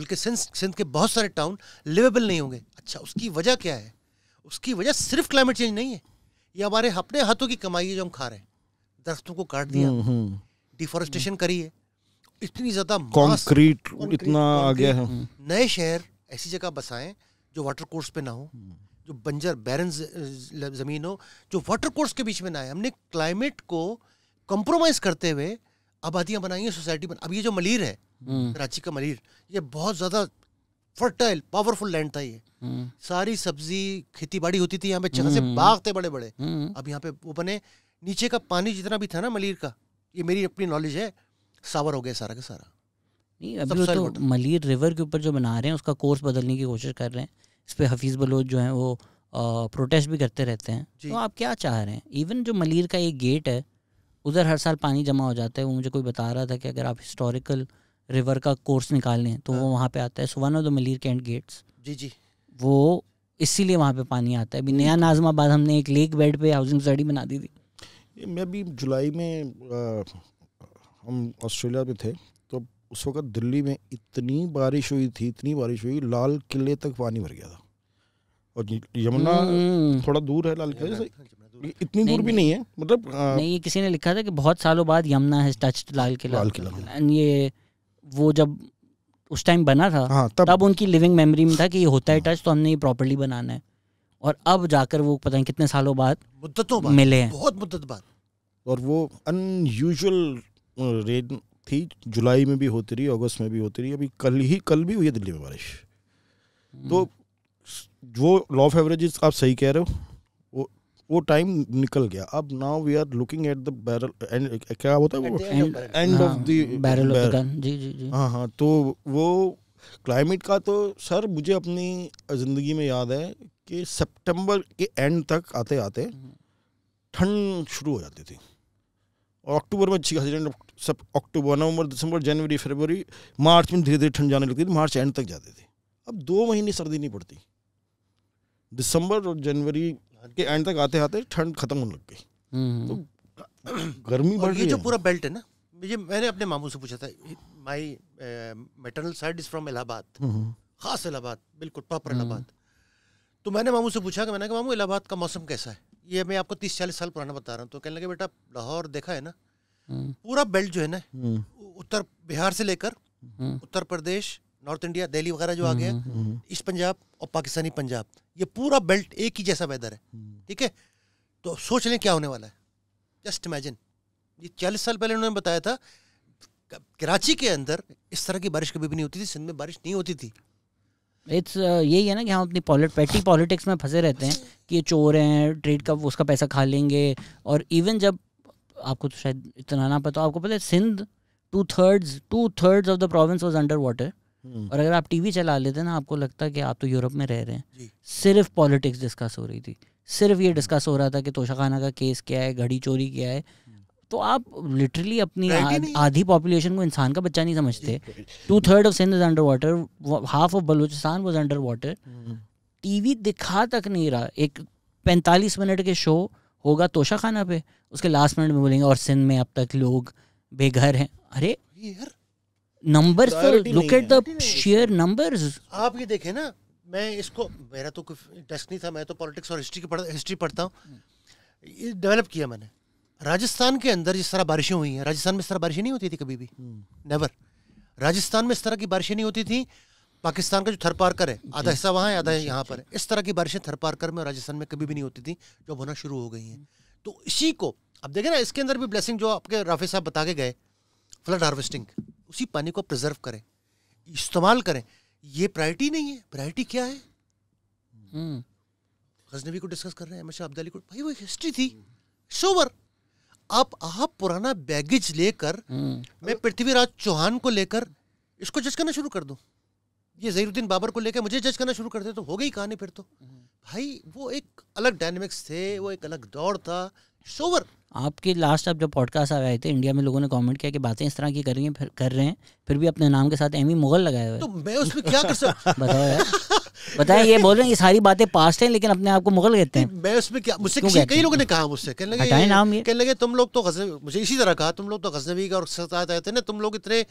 बल्कि सिंध सिंध के बहुत सारे टाउन लिवेबल नहीं होंगे अच्छा उसकी वजह क्या है उसकी वजह सिर्फ क्लाइमेट चेंज नहीं है ये हमारे अपने हाथों की कमाई है जो हम खा रहे हैं दरख्तों को काट दिया हम्म, हम्म। डिफॉरेस्टेशन करी है इतनी ज्यादा कंक्रीट इतना आ गया है नए शहर ऐसी जगह बसाएं जो वाटर कोर्स पे ना हो जो बंजर बैरन जमीन हो जो वाटर कोर्स के बीच में ना आए हमने क्लाइमेट को कंप्रोमाइज करते हुए आबादियां बनाई हैं सोसाइटी बना अब ये जो मलिर है हम्म। रांची का मलिर ये बहुत ज़्यादा फर्टाइल पावरफुल लैंड था ये हम्म। सारी सब्जी खेती बाड़ी होती थी यहाँ पे जहाँ से हम्म। बाग थे बड़े बड़े अब यहाँ पे वो बने नीचे का पानी जितना भी था ना मलिर का ये मेरी अपनी नॉलेज है सावर हो गया सारा का सारा नहीं अभी तो मलिर रिवर के ऊपर जो बना रहे हैं उसका कोर्स बदलने की कोशिश कर रहे हैं इस पर हफीज़ बलोच जो हैं वो आ, प्रोटेस्ट भी करते रहते हैं तो आप क्या चाह रहे हैं इवन जो मलिर का एक गेट है उधर हर साल पानी जमा हो जाता है वो मुझे कोई बता रहा था कि अगर आप हिस्टोरिकल रिवर का कोर्स निकाल लें तो वो हाँ। वहाँ पे आता है so one of the Malir cantt gates जी जी वो इसीलिए वहाँ पे पानी आता है अभी नया नाजमाबाद हमने एक लेक बेड पे हाउसिंग सोसाइटी बना दी थी मैं भी जुलाई में आ, हम ऑस्ट्रेलिया में थे तो उस वक्त दिल्ली में इतनी बारिश हुई थी इतनी बारिश हुई लाल किले तक पानी भर गया था और यमुना हम्म। थोड़ा दूर है लाल किले से इतनी दूर भी नहीं है मतलब आ, नहीं किसी ने लिखा था कि बहुत सालों बाद यमुना है touched Lal Qila Lal Qila and हाँ। ये वो जब उस टाइम बना था हाँ, तब, तब उनकी लिविंग मेमोरी में था कि ये होता है टच हाँ। तो हमने ये प्रॉपर्ली बनाना है और अब जाकर वो पता नहीं कितने सालों बाद मुद्दतों बाद मिले हैं बहुत मुद्दत बाद और वो अनयूजल रेन uh, थी जुलाई में भी होती रही अगस्त में भी होती रही अभी कल ही कल भी हुई है दिल्ली में बारिश हम्म। तो वो लॉ ऑफ एवरेजेस आप सही कह रहे हो वो वो टाइम निकल गया अब now we are looking at the barrel and क्या होता है वो एंड ऑफ द बैरल जी जी जी हां हां तो वो क्लाइमेट का तो सर मुझे अपनी ज़िंदगी में याद है कि सितंबर के एंड तक आते आते हम्म। ठंड शुरू हो जाती थी और अक्टूबर में अच्छी खासी ठंड सब अक्टूबर नवंबर दिसंबर जनवरी फरवरी मार्च में धीरे धीरे ठंड जाने लगती थी मार्च एंड तक जाती थी अब दो महीने सर्दी नहीं पड़ती दिसंबर और जनवरी के एंड तक आते आते ठंड खत्म होने लग गई हम्म। तो <clears throat> गर्मी बढ़ गई जो पूरा बेल्ट है ना मुझे मैंने अपने मामू से पूछा था my maternal side is from Allahabad ख़ास इलाहाबाद बिल्कुल प्रॉपर इलाहाबाद mm-hmm. तो मैंने मामू से पूछा कि मैंने कहा मामू इलाहाबाद का मौसम कैसा है ये मैं आपको तीस चालीस साल पुराना बता रहा हूँ तो कहने लगे बेटा लाहौर देखा है ना mm. पूरा बेल्ट जो है ना mm. उत्तर बिहार से लेकर mm. Uttar Pradesh north India Delhi वगैरह जो आ गया mm-hmm. Mm-hmm. ईस्ट पंजाब और पाकिस्तानी पंजाब ये पूरा बेल्ट एक ही जैसा वेदर है ठीक है तो सोच लें क्या होने वाला है जस्ट इमेजिन ये चालीस साल पहले उन्होंने बताया था कराची के अंदर इस तरह की बारिश कभी भी नहीं होती थी सिंध में बारिश नहीं होती थी इट्स uh, यही है ना कि हम अपनी पॉलिट पैटी पॉलिटिक्स में फंसे रहते हैं कि ये चोर हैं ट्रेड का उसका पैसा खा लेंगे और इवन जब आपको तो शायद इतना ना पता आपको पता है Sindh two thirds two thirds of the province was under water और अगर आप टीवी चला लेते ना आपको लगता कि आप तो यूरोप में रह रहे हैं सिर्फ पॉलिटिक्स डिस्कस हो रही थी सिर्फ ये डिस्कस हो रहा था कि तोशाखाना का केस क्या है घड़ी चोरी क्या है तो आप लिटरली अपनी आधी पॉपुलेशन को इंसान का बच्चा नहीं समझते two third of Sindh is under water half of Balochistan was under water TV दिखा तक नहीं रहा एक पैंतालीस मिनट के शो होगा तोशा खाना पे उसके लास्ट मिनट में बोलेंगे और सिंध में अब तक लोग बेघर हैं अरे number look at the share numbers आप ये देखें ना मैं इसको मेरा तो कोई इंटरेस्ट नहीं था मैं तो पॉलिटिक्स और हिस्ट्री की पढ़, हिस्ट्री पढ़ता हूँ डेवलप किया मैंने राजस्थान के अंदर जिस तरह बारिशें हुई हैं राजस्थान में इस तरह बारिशें नहीं होती थी कभी भी नेवर हम्म। राजस्थान में इस तरह की बारिशें नहीं होती थी पाकिस्तान का जो थर थरपारकर है आधा हिस्सा वहाँ है आधा यहाँ पर है इस तरह की बारिशें थरपारकर में राजस्थान में कभी भी नहीं होती थी जो होना शुरू हो गई हैं हम्म। तो इसी को अब देखें ना इसके अंदर भी ब्लेसिंग जो आपके राफे साहब बता के गए फ्लड हार्वेस्टिंग उसी पानी को प्रिजर्व करें इस्तेमाल करें ये प्रायरिटी नहीं है प्रायरिटी क्या है हम्म। गजनबी को डिस्कस कर रहे हैं अहमद शाह अब्दाली को भाई वो हिस्ट्री थी सोवर आप आप पुराना बैगेज लेकर हम्म। मैं पृथ्वीराज चौहान को लेकर इसको जज करना शुरू कर दूं ये जहीरुद्दीन बाबर को लेकर मुझे जज करना शुरू कर दे तो हो गई कहानी फिर तो हम्म। भाई वो एक अलग डायनेमिक्स थे वो एक अलग दौड़ था शोवर आपके लास्ट आप जब पॉडकास्ट आए थे इंडिया में लोगों ने कमेंट किया कि बातें इस तरह की कर रही हैं फिर कर रहे हैं फिर भी अपने नाम के साथ एमी मुगल लगाए हुए तो मैं उसमें क्या कर सकता <laughs> बताओ यार बताएं ये बोल रहे हैं ये सारी बातें पास्ट हैं लेकिन अपने आप को मुगल कहते हैं मैं उसमें क्या मुझसे किसी कई लोगों ने कहा मुझसे कहने लगे नाम ये कहने लगे तुम लोग तो गजनवी मुझे इसी तरह कहा तुम लोग तो गजनबी का और साथ रहते ना तुम लोग इतने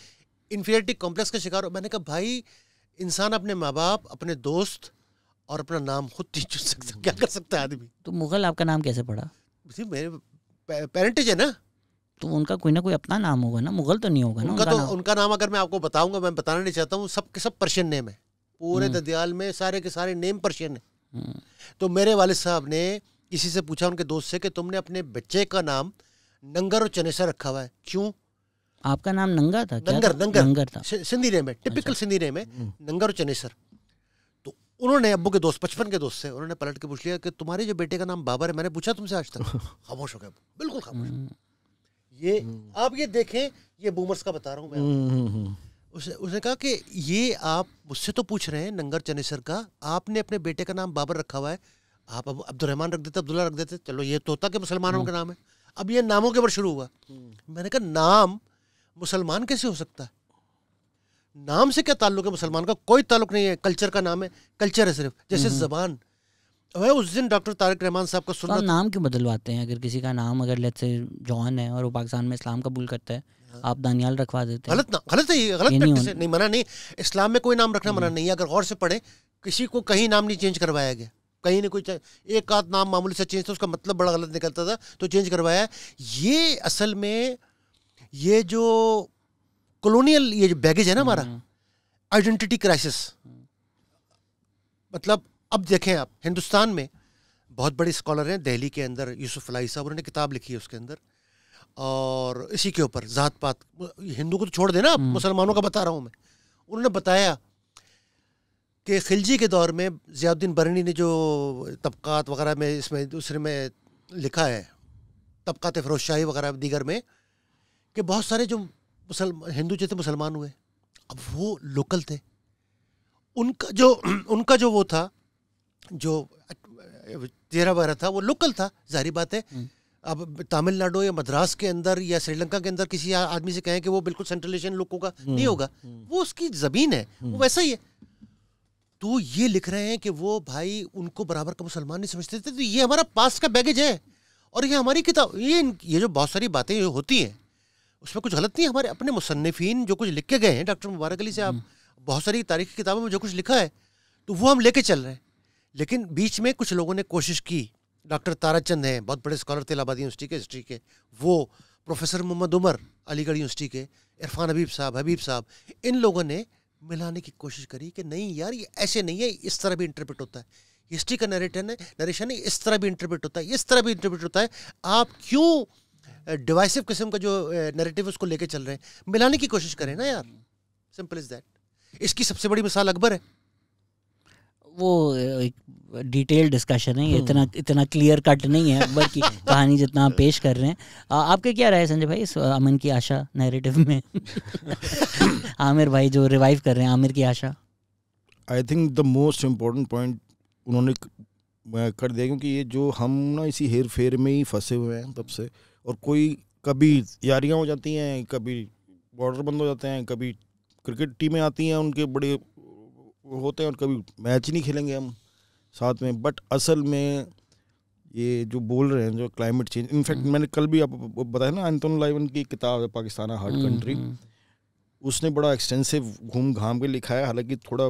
इन्फीरियरिटी कॉम्प्लेक्स का शिकार हो मैंने कहा भाई इंसान अपने माँ बाप अपने दोस्त और अपना नाम खुद नहीं चुन सकता क्या कर सकता है आदमी तो मुगल आपका नाम कैसे पड़ा मेरे पेरेंटेज है ना तो उनका कोई ना कोई अपना नाम होगा ना मुगल तो नहीं होगा ना उनका, उनका तो नाम। उनका नाम अगर मैं आपको बताऊंगा मैं बताना नहीं चाहता हूँ सबके सब पर्शियन नेम है पूरे हम्म। ददयाल में सारे के सारे नेम पर्शियन है हम्म। तो मेरे वाले साहब ने किसी से पूछा उनके दोस्त से कि तुमने अपने बच्चे का नाम नंगर और चनेसर रखा हुआ है क्यों आपका नाम नंगा था नंगर नंगर नंगर था सिंधी नेम है टिपिकल अच्छा। सिंधी नेम है हम्म। नंगर और चनेसर उन्होंने अब्बू के दोस्त बचपन के दोस्त से उन्होंने पलट के पूछ लिया कि तुम्हारे जो बेटे का नाम बाबर है मैंने पूछा तुमसे आज तक <laughs> खामोश हो गया बिल्कुल खामोश हम्म। ये हम्म। आप ये देखें ये बूमर्स का बता रहा हूँ मैं हम्म, उसने उसने कहा कि ये आप मुझसे तो पूछ रहे हैं नंगर चनेसर का आपने अपने बेटे का नाम बाबर रखा हुआ है आप अब अब्दुलरहमान रख देते अब्दुल्ला रख देते चलो ये तोता के मुसलमानों का नाम है अब ये नामों के ऊपर शुरू हुआ मैंने कहा नाम मुसलमान कैसे हो सकता है नाम से क्या ताल्लुक है मुसलमान का कोई ताल्लुक नहीं है कल्चर का नाम है कल्चर है सिर्फ जैसे हम्म। जबान वह उस दिन डॉक्टर तारक रहमान साहब का तो सुना नाम क्यों बदलवाते हैं अगर किसी का नाम अगर लेट से जॉन है और वो पाकिस्तान में इस्लाम कबूल करता है हाँ। आप दानियाल रखवा देते हैं गलत ना गलत है गलत ये नहीं, नहीं मना नहीं इस्लाम में कोई नाम रखना मना हम्म। नहीं है अगर गौर से पढ़े किसी को कहीं नाम नहीं चेंज करवाया गया कहीं ना कोई एक आध नाम मामूली से चेंज था उसका मतलब बड़ा गलत निकलता था तो चेंज करवाया ये असल में ये जो कॉलोनियल ये जो बैगेज है ना हमारा आइडेंटिटी हम्म, क्राइसिस हम्म। मतलब अब देखें आप हिंदुस्तान में बहुत बड़े स्कॉलर हैं दिल्ली के अंदर यूसुफ अलाई साहब उन्होंने किताब लिखी है उसके अंदर और इसी के ऊपर जात पात हिंदू को तो छोड़ देना हम्म। मुसलमानों का बता रहा हूँ मैं उन्होंने बताया कि खिलजी के दौर में जियाउद्दीन बरनी ने जो तबक़ात वगैरह में इसमें दूसरे में लिखा है तबक़ात फरोज शाही वगैरह दीगर में कि बहुत सारे जो मुसलमान हिंदू जैसे मुसलमान हुए अब वो लोकल थे उनका जो <clears throat> उनका जो वो था जो चेहरा वगैरह था वो लोकल था जारी बात है हम्म। अब तमिलनाडु या मद्रास के अंदर या श्रीलंका के अंदर किसी आदमी से कहें कि वो बिल्कुल सेंट्रल एशियन लोगों का नहीं हम्म, होगा हम्म। वो उसकी ज़मीन है वो वैसा ही है तो ये लिख रहे हैं कि वो भाई उनको बराबर का मुसलमान नहीं समझते थे तो ये हमारा पास्ट का बैगेज है और ये हमारी किताब ये ये जो बहुत सारी बातें होती हैं उसमें कुछ गलत नहीं है हमारे अपने मुसनफिन जो कुछ लिख के गए हैं डॉक्टर मुबारक अली से आप हम्म। बहुत सारी तारीख की किताबों में जो कुछ लिखा है तो वो हम लेके चल रहे हैं लेकिन बीच में कुछ लोगों ने कोशिश की डॉक्टर ताराचंद हैं बहुत बड़े स्कॉलर थे इलाहाबाद यूनिवर्सिटी के हिस्ट्री के वो प्रोफेसर मोहम्मद उमर अलीगढ़ यूनिवर्सिटी के इरफान हबीब साहब हबीब साहब इन लोगों ने मिलाने की कोशिश करी कि नहीं यार ये ऐसे नहीं है इस तरह भी इंटरप्रेट होता है हिस्ट्री का नरेटन है नरेशन है इस तरह भी इंटरप्रेट होता है इस तरह भी इंटरप्रेट होता है आप क्यों डिवाइसिव किस्म का जो नैरेटिव उसको लेके चल रहे हैं मिलाने की कोशिश करें ना यार सिंपल इज दैट इसकी सबसे बड़ी मिसाल अकबर है वो एक डिटेल डिस्कशन है हम्म। इतना इतना क्लियर कट नहीं है अकबर की <laughs> कहानी जितना आप पेश कर रहे हैं आपके क्या राय है संजय भाई इस अमन की आशा नैरेटिव में <laughs> आमिर भाई जो रिवाइव कर रहे हैं आमिर की आशा I think the most important point उन्होंने कर दिया क्योंकि ये जो हम ना इसी हेर फेर में ही फंसे हुए हैं तब से और कोई कभी यारियाँ हो जाती हैं कभी बॉर्डर बंद हो जाते हैं कभी क्रिकेट टीमें आती हैं उनके बड़े होते हैं और कभी मैच नहीं खेलेंगे हम साथ में बट असल में ये जो बोल रहे हैं जो क्लाइमेट चेंज इनफैक्ट मैंने कल भी आप बताया ना एंटोन लाइवन की किताब है Pakistan hard hmm, country hmm. उसने बड़ा एक्सटेंसिव घूम घाम के लिखा है हालांकि थोड़ा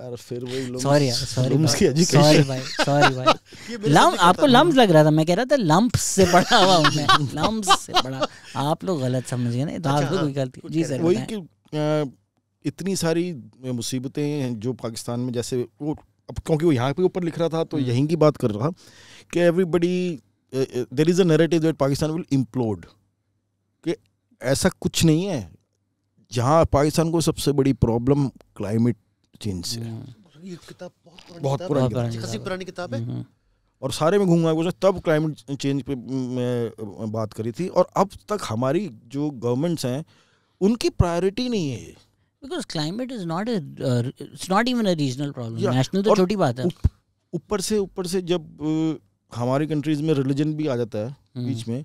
यार फिर वही सॉरी सॉरी सॉरी भाई <laughs> आपको लम्स लग रहा था मैं कह रहा था से हुआ लम्स से <laughs> आप लोग गलत समझिए ना तो अच्छा, हाँ, कोई गलती जी सर वही कि इतनी सारी मुसीबतें हैं जो पाकिस्तान में जैसे वो अब क्योंकि वो यहाँ पे ऊपर लिख रहा था तो हम्म। यहीं की बात कर रहा कि everybody there is a narrative that Pakistan will implode कि ऐसा कुछ नहीं है जहाँ पाकिस्तान को सबसे बड़ी प्रॉब्लम क्लाइमेट चीन से हम्म। ये किताब बहुत पुरानी खासी पुरानी किताब है और सारे में घूमा है तब क्लाइमेट चेंज पे मैं बात करी थी और अब तक हमारी जो गवर्नमेंट्स हैं उनकी प्रायोरिटी नहीं है because climate is not it's not even a regional problem national तो छोटी बात है ऊपर से ऊपर से जब हमारी कंट्रीज में रिलीजन भी आ जाता है हम्म। बीच में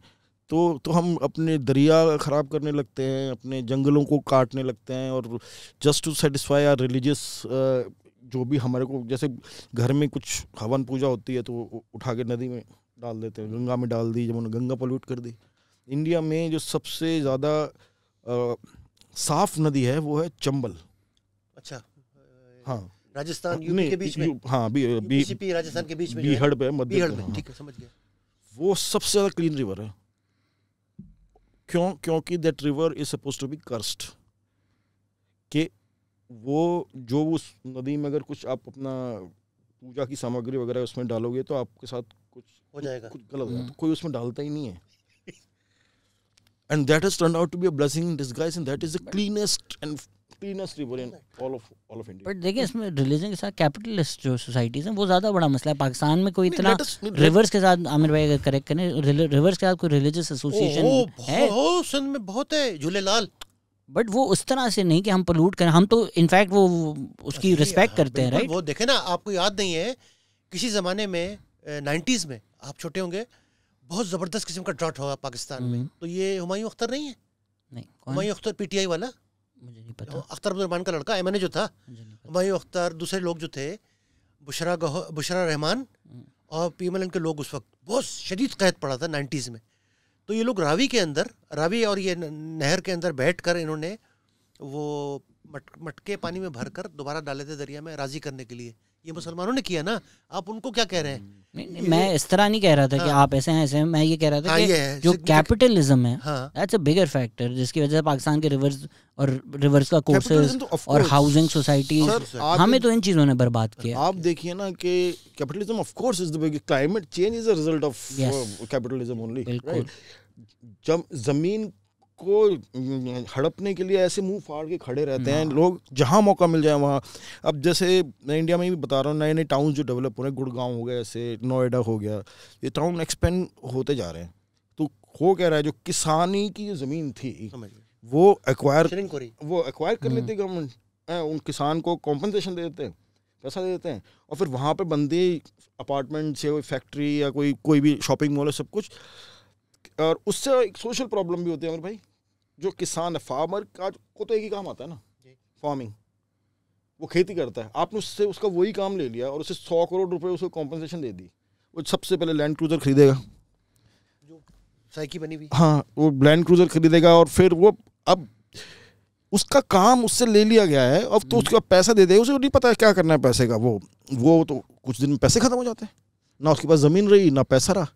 तो तो हम अपने दरिया ख़राब करने लगते हैं अपने जंगलों को काटने लगते हैं और just to satisfy our religious जो भी हमारे को जैसे घर में कुछ हवन पूजा होती है तो उठा के नदी में डाल देते हैं गंगा में डाल दी जब उन्होंने गंगा पोल्यूट कर दी इंडिया में जो सबसे ज़्यादा uh, साफ नदी है वो है चंबल अच्छा हाँ राजस्थान यूपी के बीच में हाँ बी, बी, राजस्थान के बीच में बिहड़ पे मध्य हाँ। ठीक है समझ गया वो सबसे ज़्यादा क्लीन रिवर है क्यों क्योंकि that river is suppose to be cursed कि वो जो उस नदी में अगर कुछ आप अपना पूजा की सामग्री वगैरह उसमें डालोगे तो आपके साथ कुछ हो जाएगा कुछ गलत तो कोई उसमें डालता ही नहीं है and that is turn out to be a blessing guys and that is the cleanest and देखिए इसमें के साथ जो हैं वो ज़्यादा बड़ा मसला है पाकिस्तान में कोई इतना के साथ आमिर भाई अगर करेक्ट करें के साथ कोई है सिंध में बहुत है झूलेलाल बट वो उस तरह से नहीं कि हम पोल्यूट करें हम तो इनफैक्ट वो उसकी रिस्पेक्ट करते हैं राइट वो देखे ना आपको याद नहीं है किसी ज़माने में नाइन्टीज़ में आप छोटे होंगे बहुत ज़बरदस्त किस्म का ड्रॉट होगा पाकिस्तान में हम्म। तो ये हमायूं अख्तर नहीं है नहीं हुमायूं अख्तर पीटीआई वाला मुझे नहीं पता अख्तर का लड़का एम जो था वही अख्तर दूसरे लोग जो थे बुशरा गह बुशरा रहमान हम्म। और एन के लोग उस वक्त बहुत शदीद कैद पड़ा था नाइन्टीज़ में तो ये लोग रावी के अंदर रावी और ये नहर के अंदर बैठ कर इन्होंने वो मट मटके पानी में भर कर दोबारा डाले थे दरिया में राज़ी करने के लिए ये मुसलमानों ने किया ना आप उनको क्या कह रहे हैं नहीं, नहीं, मैं इस तरह नहीं कह रहा था हाँ, कि आप ऐसे हैं ऐसे हैं मैं ये कह रहा था हाँ, कि जो कैपिटलिज्म है दैट्स अ बिगर फैक्टर जिसकी वजह से पाकिस्तान के रिवर्स और रिवर्स का कोर्सेज तो और हाउसिंग सोसाइटी हमें तो इन चीज़ों ने बर्बाद किया आप देखिए ना कि capitalism of course is the big climate change is a result of capitalism only जब जमीन को हड़पने के लिए ऐसे मुंह फाड़ के खड़े रहते हाँ। हैं लोग जहाँ मौका मिल जाए वहाँ अब जैसे मैं इंडिया में भी बता रहा हूँ नए नए टाउन जो डेवलप हो रहे हैं गुड़गांव हो गया ऐसे नोएडा हो गया ये टाउन एक्सपेंड होते जा रहे हैं तो हो कह रहा है जो किसानी की जो ज़मीन थी वो एक्वायर वो एक्वायर कर लेती गवर्नमेंट हम्म। उन किसान को कॉम्पनसेशन दे देते हैं पैसा दे देते हैं और फिर वहाँ पर बंदे अपार्टमेंट्स या कोई फैक्ट्री या कोई कोई भी शॉपिंग मॉल है सब कुछ और उससे एक सोशल प्रॉब्लम भी होती है अमर भाई जो किसान है फार्मर का को तो एक ही काम आता है ना फार्मिंग वो खेती करता है आपने उससे उसका वही काम ले लिया और उसे सौ करोड़ रुपए उसको कॉम्पनसेशन दे दी वो सबसे पहले लैंड क्रूजर खरीदेगा जो साइकी बनी हुई हाँ वो लैंड क्रूजर खरीदेगा और फिर वो अब उसका काम उससे ले लिया गया है अब तो बाद हम्म। पैसा दे देगा उसे नहीं पता है क्या करना है पैसे का वो वो तो कुछ दिन में पैसे खत्म हो जाते हैं ना उसके पास ज़मीन रही ना पैसा रहा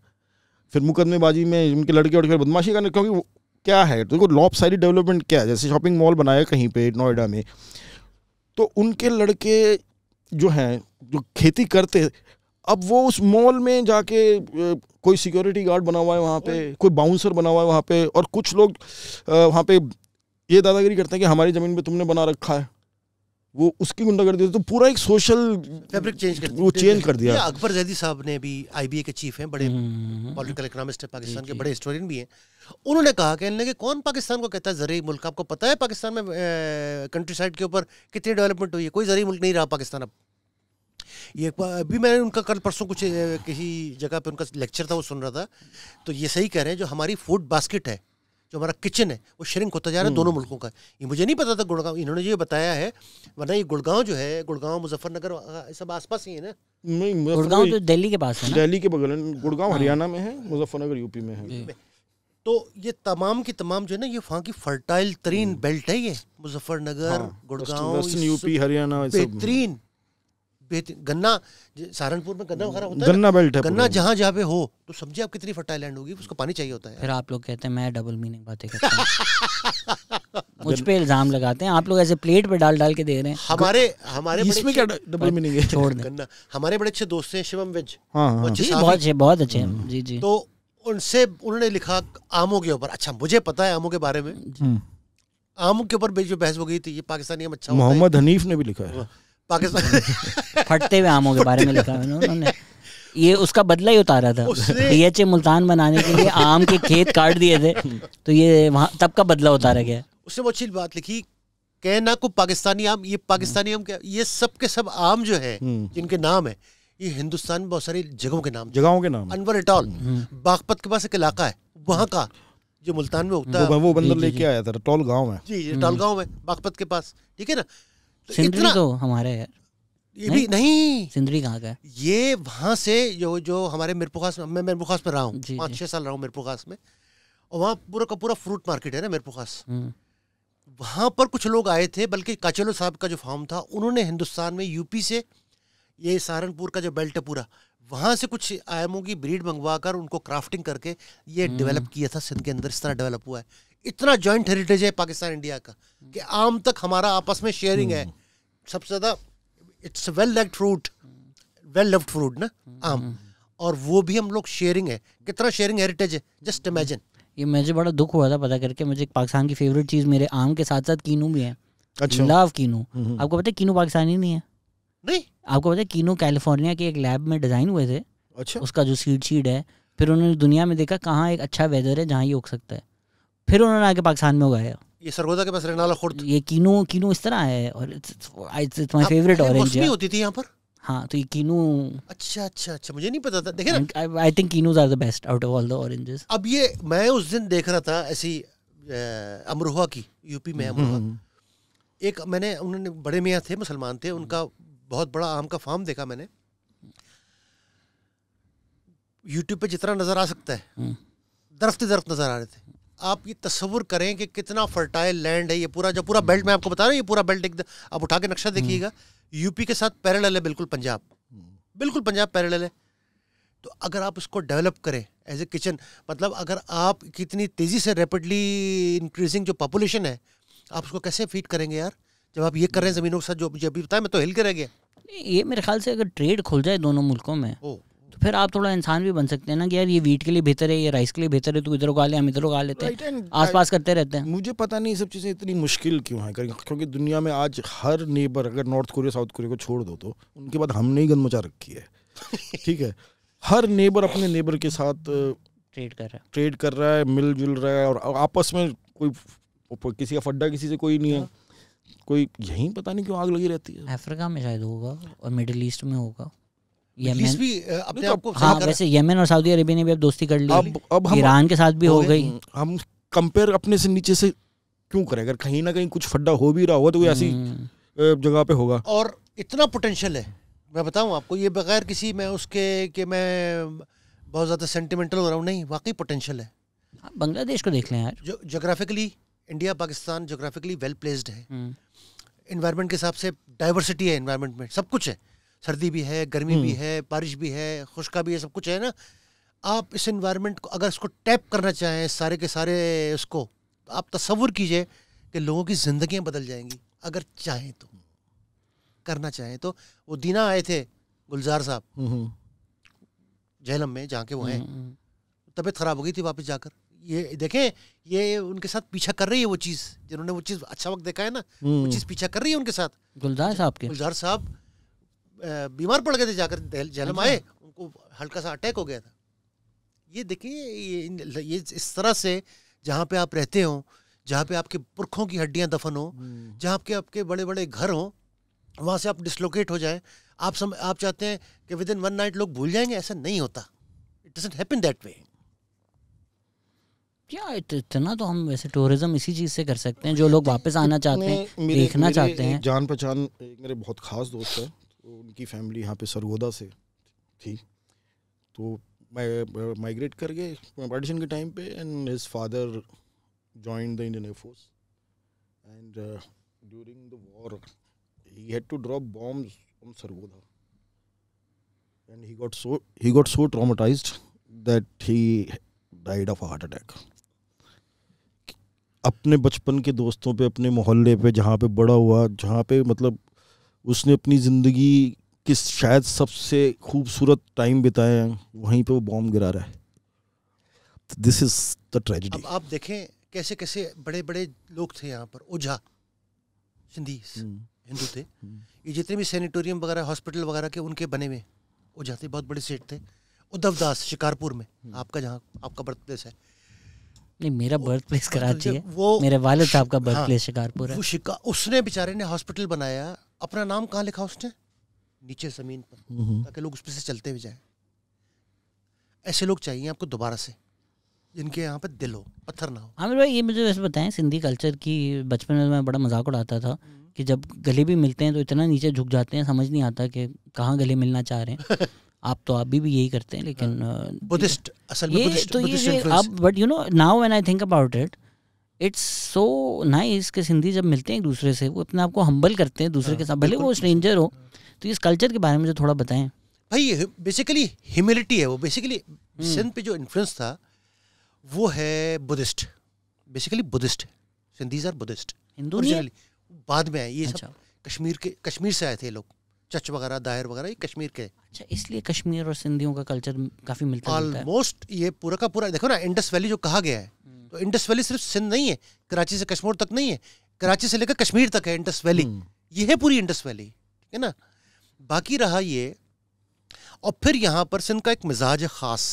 फिर मुकदमेबाजी में उनके लड़के उड़के बदमाशी करने क्योंकि क्या है देखो तो लॉप साइड डेवलपमेंट क्या है जैसे शॉपिंग मॉल बनाया कहीं पे नोएडा में तो उनके लड़के जो हैं जो खेती करते अब वो उस मॉल में जाके कोई सिक्योरिटी गार्ड बना हुआ है वहाँ पे कोई बाउंसर बना हुआ है वहाँ पे और कुछ लोग वहाँ पे ये दादागिरी करते हैं कि हमारी ज़मीन पे तुमने बना रखा है वो उसकी गुंडागर्दी तो पूरा एक सोशल फैब्रिक चेंज कर वो चेंज कर दिया अकबर जैदी साहब ने भी आईबीए के चीफ हैं बड़े पॉलिटिकल हम्म। इकोनॉमिस्ट हैं पाकिस्तान के बड़े हिस्टोरियन भी हैं उन्होंने कहा कि इन्होंने कौन पाकिस्तान को कहता है जरिए मुल्क आपको पता है पाकिस्तान में कंट्री साइड के ऊपर कितनी डेवलपमेंट हुई है कोई जरिए मुल्क नहीं रहा पाकिस्तान अब ये अभी मैंने उनका कल परसों कुछ किसी जगह पर उनका लेक्चर था वो सुन रहा था तो ये सही कह रहे हैं जो हमारी फूड बास्केट है जो हमारा किचन है वो श्रिंक होता जा रहा है हम्म। दोनों मुल्कों का ये मुझे नहीं पता था गुड़गांव इन्होंने ये बताया है वरना ये गुड़गांव जो है गुड़गांव मुजफ्फरनगर सब आसपास ही है ना नहीं गुड़गांव तो दिल्ली के पास है दिल्ली के बगल गुड़गांव हाँ। हरियाणा में है मुजफ्फरनगर यूपी में है तो ये तमाम की तमाम जो है ना ये वहाँ की फर्टाइल तरीन बेल्ट हम्म। है ये मुजफ्फरनगर हाँ, गुड़गांव यूपी हरियाणा बेहतरीन गन्ना सहारनपुर में गन्ना वगैरह होता है गन्ना बेल्ट है गन्ना जहाँ जहाँ पे हो तो सब्जी आप कितनी फर्टाइल लैंड होगी उसको पानी चाहिए होता है फिर आप लोग कहते हैं मैं डबल मीनिंग बातें करता हूँ <laughs> मुझ पे इल्जाम लगाते हैं आप लोग ऐसे प्लेट पे डाल डाल के दे रहे हैं हमारे हमारे इसमें क्या डबल मीनिंग है छोड़ गन्ना हमारे बड़े अच्छे दोस्त हैं शिवम विज हाँ, हाँ। बहुत अच्छे बहुत अच्छे हैं हम्म। जी जी तो उनसे उन्होंने लिखा आमों के ऊपर अच्छा मुझे पता है आमों के बारे में हम्म। आमों के ऊपर जो बहस हो गई थी ये पाकिस्तानी हम अच्छा मोहम्मद हनीफ ने भी लिखा है हाँ। पाकिस्तान <laughs> फटते हुए आमों के बारे में लिखा है उन्होंने ये उसका बदला ही उतारा था डीएचए मुल्तान बनाने के लिए आम के खेत काट दिए थे तो ये वहाँ तब का बदला उतारा गया उसने वो अच्छी बात लिखी कहना को पाकिस्तानी आम ये पाकिस्तानी आम क्या ये सब के सब आम जो है हम्म। जिनके नाम है ये हिंदुस्तान बहुत सारी जगहों के नाम जगहों के नाम अनवर इटॉल हम्म। बागपत के पास एक इलाका है वहाँ का जो मुल्तान में उगता है वो बंदर लेके आया था टॉल गाँव है जी टॉल गाँव है बागपत के पास ठीक है ना तो सिंदरी तो हमारे यार ये नहीं? भी नहीं सिंदरी कहाँ का है ये वहाँ से जो जो हमारे मिरपुर खास मैं मिरपुर खास में रहा हूँ पाँच छः साल रहा हूँ मिरपुर खास में और वहाँ पूरा का पूरा फ्रूट मार्केट है ना मिरपुर खास हम्म। वहाँ पर कुछ लोग आए थे बल्कि काचेलो साहब का जो फार्म था उन्होंने हिंदुस्तान में यूपी से ये सहारनपुर का जो बेल्ट है पूरा वहाँ से कुछ आयमों की ब्रीड मंगवा कर उनको क्राफ्टिंग करके ये हम्म। डेवलप किया था सिंध के अंदर इस तरह डेवलप हुआ है इतना जॉइंट हेरिटेज है पाकिस्तान इंडिया का कि आम तक हमारा आपस में शेयरिंग है हम्म। सबसे ज़्यादा it's well legged fruit well loved fruit ना आम हम्म। और वो भी हम लोग शेयरिंग है कितना शेयरिंग हेरिटेज है जस्ट हम्म। इमेजिन ये मुझे बड़ा दुख हुआ था पता करके मुझे पाकिस्तान की फेवरेट चीज़ मेरे आम के साथ साथ कीनू भी है अच्छा लव कीनू आपको पता है कीनू पाकिस्तानी नहीं है नहीं आपको पता है कीनू कैलिफोर्निया के एक लैब में डिज़ाइन हुए थे अच्छा उसका जो सीड शीड है फिर उन्होंने दुनिया में देखा कहाँ एक अच्छा वेदर है जहाँ ये उग सकता है फिर उन्होंने आके पाकिस्तान में उगाया ये सरगोदा के पास रेनाला खुर्द ये कीनू कीनू इस तरह है और it's it's my favourite orange है होती थी यहां पर हाँ तो ये कीनू अच्छा अच्छा अच्छा मुझे नहीं पता था देखिए ना I think kinnows are the best out of all the oranges अब ये मैं उस दिन देख रहा था ऐसी अमरोहा की यूपी में हम्म, अमरोहा हम्म, हम्म। एक मैंने उन्होंने बड़े मियाँ थे मुसलमान थे उनका बहुत बड़ा आम का फार्म देखा मैंने यूट्यूब पे जितना नज़र आ सकता है दरख्त दरख्त नज़र आ रहे थे आप ये तस्वुर करें कि कितना फर्टाइल लैंड है ये पूरा जो पूरा बेल्ट मैं आपको बता रहा हूँ ये पूरा बेल्ट एकदम आप उठा के नक्शा देखिएगा यूपी हम्म। के साथ पैरल है बिल्कुल पंजाब हम्म। बिल्कुल पंजाब पैरल है तो अगर आप इसको डेवलप करें एज ए किचन मतलब अगर आप कितनी तेज़ी से रेपिडली इंक्रीजिंग जो पॉपुलेशन है आप उसको कैसे फीट करेंगे यार जब आप ये कर रहे हैं हम्म। ज़मीनों के साथ जो मुझे अभी बताया मैं तो हिल के रह गया ये मेरे ख्याल से अगर ट्रेड खुल जाए दोनों मुल्कों में तो फिर आप थोड़ा इंसान भी बन सकते हैं ना कि यार ये वीट के लिए बेहतर है ये राइस के लिए बेहतर है तो इधर उगा ले हम इधर उगा लेते हैं आस पास करते रहते हैं मुझे पता नहीं ये सब चीज़ें इतनी मुश्किल क्यों हैं क्योंकि दुनिया में आज हर नेबर अगर नॉर्थ कोरिया साउथ कोरिया को छोड़ दो तो उनके बाद हमने ही गंद मचा रखी है <laughs> ठीक है हर नेबर अपने नेबर के साथ ट्रेड कर रहा है ट्रेड कर रहा है मिलजुल रहा है और आपस में कोई किसी का फड्डा किसी से कोई नहीं है हाँ। कोई यहीं पता नहीं क्यों आग लगी रहती है अफ्रीका में शायद होगा और मिडिल ईस्ट में होगा यमन uh, तो हाँ, और सऊदी अरेबिया ने भी अब दोस्ती कर ली अब ईरान के साथ भी हो गई हम कंपेयर अपने से नीचे से क्यों करें अगर कहीं ना कहीं कुछ फड्डा हो भी रहा होगा तो ऐसी हम्म। जगह पे होगा और इतना पोटेंशियल है मैं बताऊं आपको ये बगैर किसी मैं उसके कि मैं बहुत ज़्यादा सेंटिमेंटल हो रहा हूँ नहीं वाकई पोटेंशियल है हाँ, बांग्लादेश को देख लें यार जो geographically India Pakistan geographically well placed है इन्वायरमेंट हम्म। के हिसाब से डाइवर्सिटी है इन्वायरमेंट में सब कुछ है सर्दी भी है गर्मी भी हम्म। है बारिश भी है खुशका भी है सब कुछ है ना आप इस इन्वायरमेंट को अगर इसको टैप करना चाहें सारे के सारे उसको तो आप तस्वुर कीजिए कि लोगों की जिंदगी बदल जाएंगी अगर चाहें तो करना चाहें तो वो दीना आए थे गुलजार साहब जहलम हम्म, हम्म। में जहाँ के वो हैं तबीयत ख़राब हो गई थी वापस जाकर ये देखें ये उनके साथ पीछा कर रही है वो चीज़ जिन्होंने वो चीज़ अच्छा वक्त देखा है ना वो चीज़ पीछा कर रही है उनके साथ गुलजार साहब के गुलजार साहब बीमार पड़ गए थे जाकर जहल अच्छा। आए उनको हल्का सा अटैक हो गया था ये देखिए ये ये इस तरह से जहाँ पे आप रहते हो जहाँ पे आपके पुरखों की हड्डियाँ दफन हो हम्म। जहाँ आपके आपके बड़े बड़े घर हों वहाँ से आप डिसलोकेट हो जाए आप सम आप चाहते हैं कि विद इन वन नाइट लोग भूल जाएंगे ऐसा नहीं होता it doesn't happen that way क्या इतना तो हम वैसे टूरिज्म इसी चीज़ से कर सकते हैं जो लोग वापस आना चाहते हैं देखना चाहते हैं जान पहचान मेरे बहुत खास दोस्त है तो उनकी फैमिली यहाँ पे सरगोदा से थी तो माइग्रेट कर गए पार्टीशन के टाइम पे and his father join the Indian air force and during the war he had to drop bombs from Sargodha and he got so he got so traumatize that he died of heart attack अपने बचपन के दोस्तों पे अपने मोहल्ले पे जहाँ पे बड़ा हुआ जहाँ पे मतलब उसने अपनी ज़िंदगी के शायद सबसे खूबसूरत टाइम बिताए हैं वहीं पे वो बॉम्ब गिरा रहा है दिस इज़ द ट्रेजिडी आप देखें कैसे कैसे बड़े बड़े लोग थे यहाँ पर ओझा सिंधी हम्म। हिंदू थे हम्म। ये जितने भी सैनिटोरियम वगैरह हॉस्पिटल वगैरह के उनके बने हुए ओझा थे बहुत बड़े सेठ थे उद्धव दास शिकारपुर में हम्म। आपका जहाँ आपका बर्थ प्लेस है नहीं मेरा बर्थ मतलब प्लेस कराची है वो मेरे वाले साहब का बर्थ प्लेस शिकारपुर है वो शिका उसने बेचारे ने हॉस्पिटल बनाया अपना नाम कहाँ लिखा उसने नीचे ज़मीन पर ताकि लोग उस पर से चलते हुए जाए ऐसे लोग चाहिए आपको दोबारा से जिनके यहाँ पर दिल हो पत्थर ना हो आमिर हाँ, भाई ये मुझे वैसे बताएं सिंधी कल्चर की बचपन में मैं बड़ा मजाक उड़ाता था कि जब गले भी मिलते हैं तो इतना नीचे झुक जाते हैं समझ नहीं आता कि कहाँ गले मिलना चाह रहे हैं <laughs> आप तो अभी भी यही करते हैं लेकिन बुद्धिस्ट हाँ। असल में ये तो ये अब but you know now when I think about it it's so nice कि सिंधी जब मिलते हैं एक दूसरे से वो अपने आप को हम्बल करते हैं दूसरे हाँ, के साथ भले वो स्ट्रेंजर हो तो इस कल्चर के बारे में जो थोड़ा बताएं भाई बेसिकली ह्यूमिलिटी है वो बेसिकली सिंध हम्म। पे जो इन्फ्लुएंस था वो है Buddhist basically Buddhist Sindhis are Buddhist Hindu बाद में आए ये अच्छा। सब कश्मीर के कश्मीर से आए थे लोग चच वगैरह दायर वगैरह ये कश्मीर के अच्छा इसलिए कश्मीर और सिंधियों का कल्चर काफी मिलता है ऑलमोस्ट ये पूरा का पूरा देखो ना इंडस वैली जो कहा गया है हम्म। इंडस वैली सिर्फ सिंध नहीं है कराची से कश्मीर तक नहीं है कराची से लेकर कश्मीर तक है इंडस वैली हम्म। ये है पूरी इंडस वैली ठीक है ना बाकी रहा ये और फिर यहाँ पर सिंध का एक मिजाज है ख़ास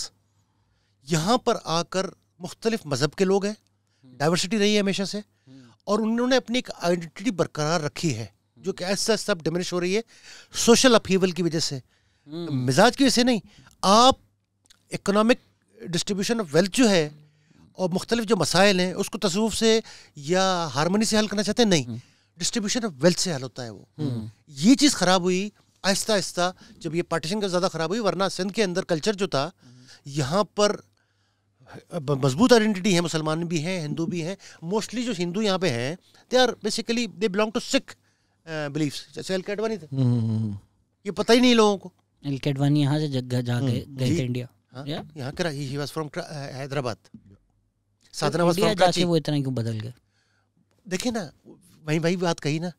यहाँ पर आकर मुख्तलिफ मज़हब के लोग हैं डाइवर्सिटी हम्म। रही है हमेशा से हम्म। और उन्होंने अपनी एक आइडेंटिटी बरकरार रखी है जो कि ऐसा सब डिमिनिश हो रही है सोशल अपहीवल की वजह से मिजाज की वजह से नहीं आप इकोनॉमिक डिस्ट्रीब्यूशन ऑफ वेल्थ जो है और मुख्तलिफ जो मसाइल हैं उसको तसुफ से या हारमोनी से हल करना चाहते हैं नहीं हम्म। डिस्ट्रीब्यूशन ऑफ वेल्थ से हल होता है वो हम्म। ये चीज़ ख़राब हुई आहिस्ता आहिस्ता जब ये पार्टीशन का ज़्यादा ख़राब हुई वरना सिंध के अंदर कल्चर जो था यहाँ पर मजबूत आइडेंटिटी है मुसलमान भी हैं हिंदू भी हैं मोस्टली जो हिंदू यहाँ पे हैं they are basically they belong to Sikh belief जैसे एल कैडवानी थे हम्म, ये पता ही नहीं लोगों को एल यहाँ से जगह जाके गए थे इंडिया हाँ, यहाँ करा फ्रॉम हैदराबाद साधना तो जाके वो इतना क्यों बदल गया देखिए ना वही वही बात कही ना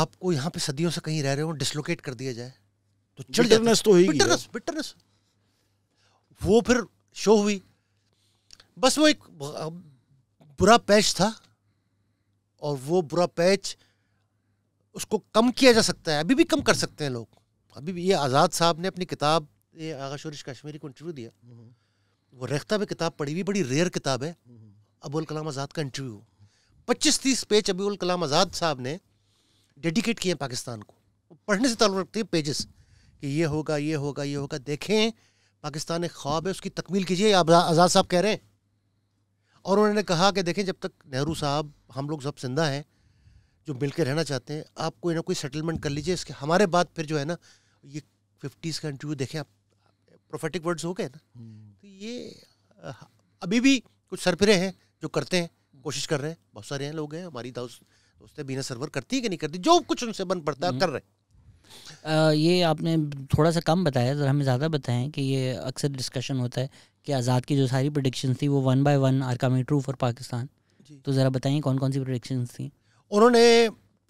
आपको यहाँ पे सदियों से कहीं रह रहे हो डिसलोकेट कर दिया जाए तो चिड़ बिटरनेस तो बिटरनेस बिटरनेस वो फिर शो हुई बस वो एक बुरा पैच था और वो बुरा पैच उसको कम किया जा सकता है अभी भी कम कर सकते हैं लोग अभी भी ये आज़ाद साहब ने अपनी किताब ये आगाशोरिश कश्मीरी को इंटरव्यू दिया हम्म। वो रेख्ता पे किताब पढ़ी हुई बड़ी रेयर किताब है अबुल कलाम आज़ाद का इंटरव्यू पच्चीस तीस पेज अबुल कलाम आज़ाद साहब ने डेडिकेट किए पाकिस्तान को पढ़ने से ताल्लुक़ रखती है पेजेस कि ये होगा ये होगा ये होगा देखें पाकिस्तान एक ख्वाब है उसकी तकमील कीजिए आज़ाद साहब कह रहे हैं और उन्होंने कहा कि देखें जब तक नेहरू साहब हम लोग सब जिंदा हैं जो मिल के रहना चाहते हैं आप कोई ना कोई सेटलमेंट कर लीजिए इसके हमारे बाद फिर जो है ना ये फिफ्टीज़ का इंटरव्यू देखें आप प्रोफेटिक वर्ड्स हो गए ना ये अभी भी कुछ सरफिरे हैं जो करते हैं कोशिश कर रहे हैं बहुत सारे हैं लोग हैं हमारी दोस्त दोस्तें बिना सरवर करती है कि नहीं करती जो कुछ उनसे बन पड़ता है कर रहे हैं आ, ये आपने थोड़ा सा कम बताया ज़रा हमें ज़्यादा बताएं कि ये अक्सर डिस्कशन होता है कि आज़ाद की जो सारी प्रोडिक्शन थी वो one by one are coming true for Pakistan तो ज़रा बताइए कौन कौन सी प्रोडिक्शन थी उन्होंने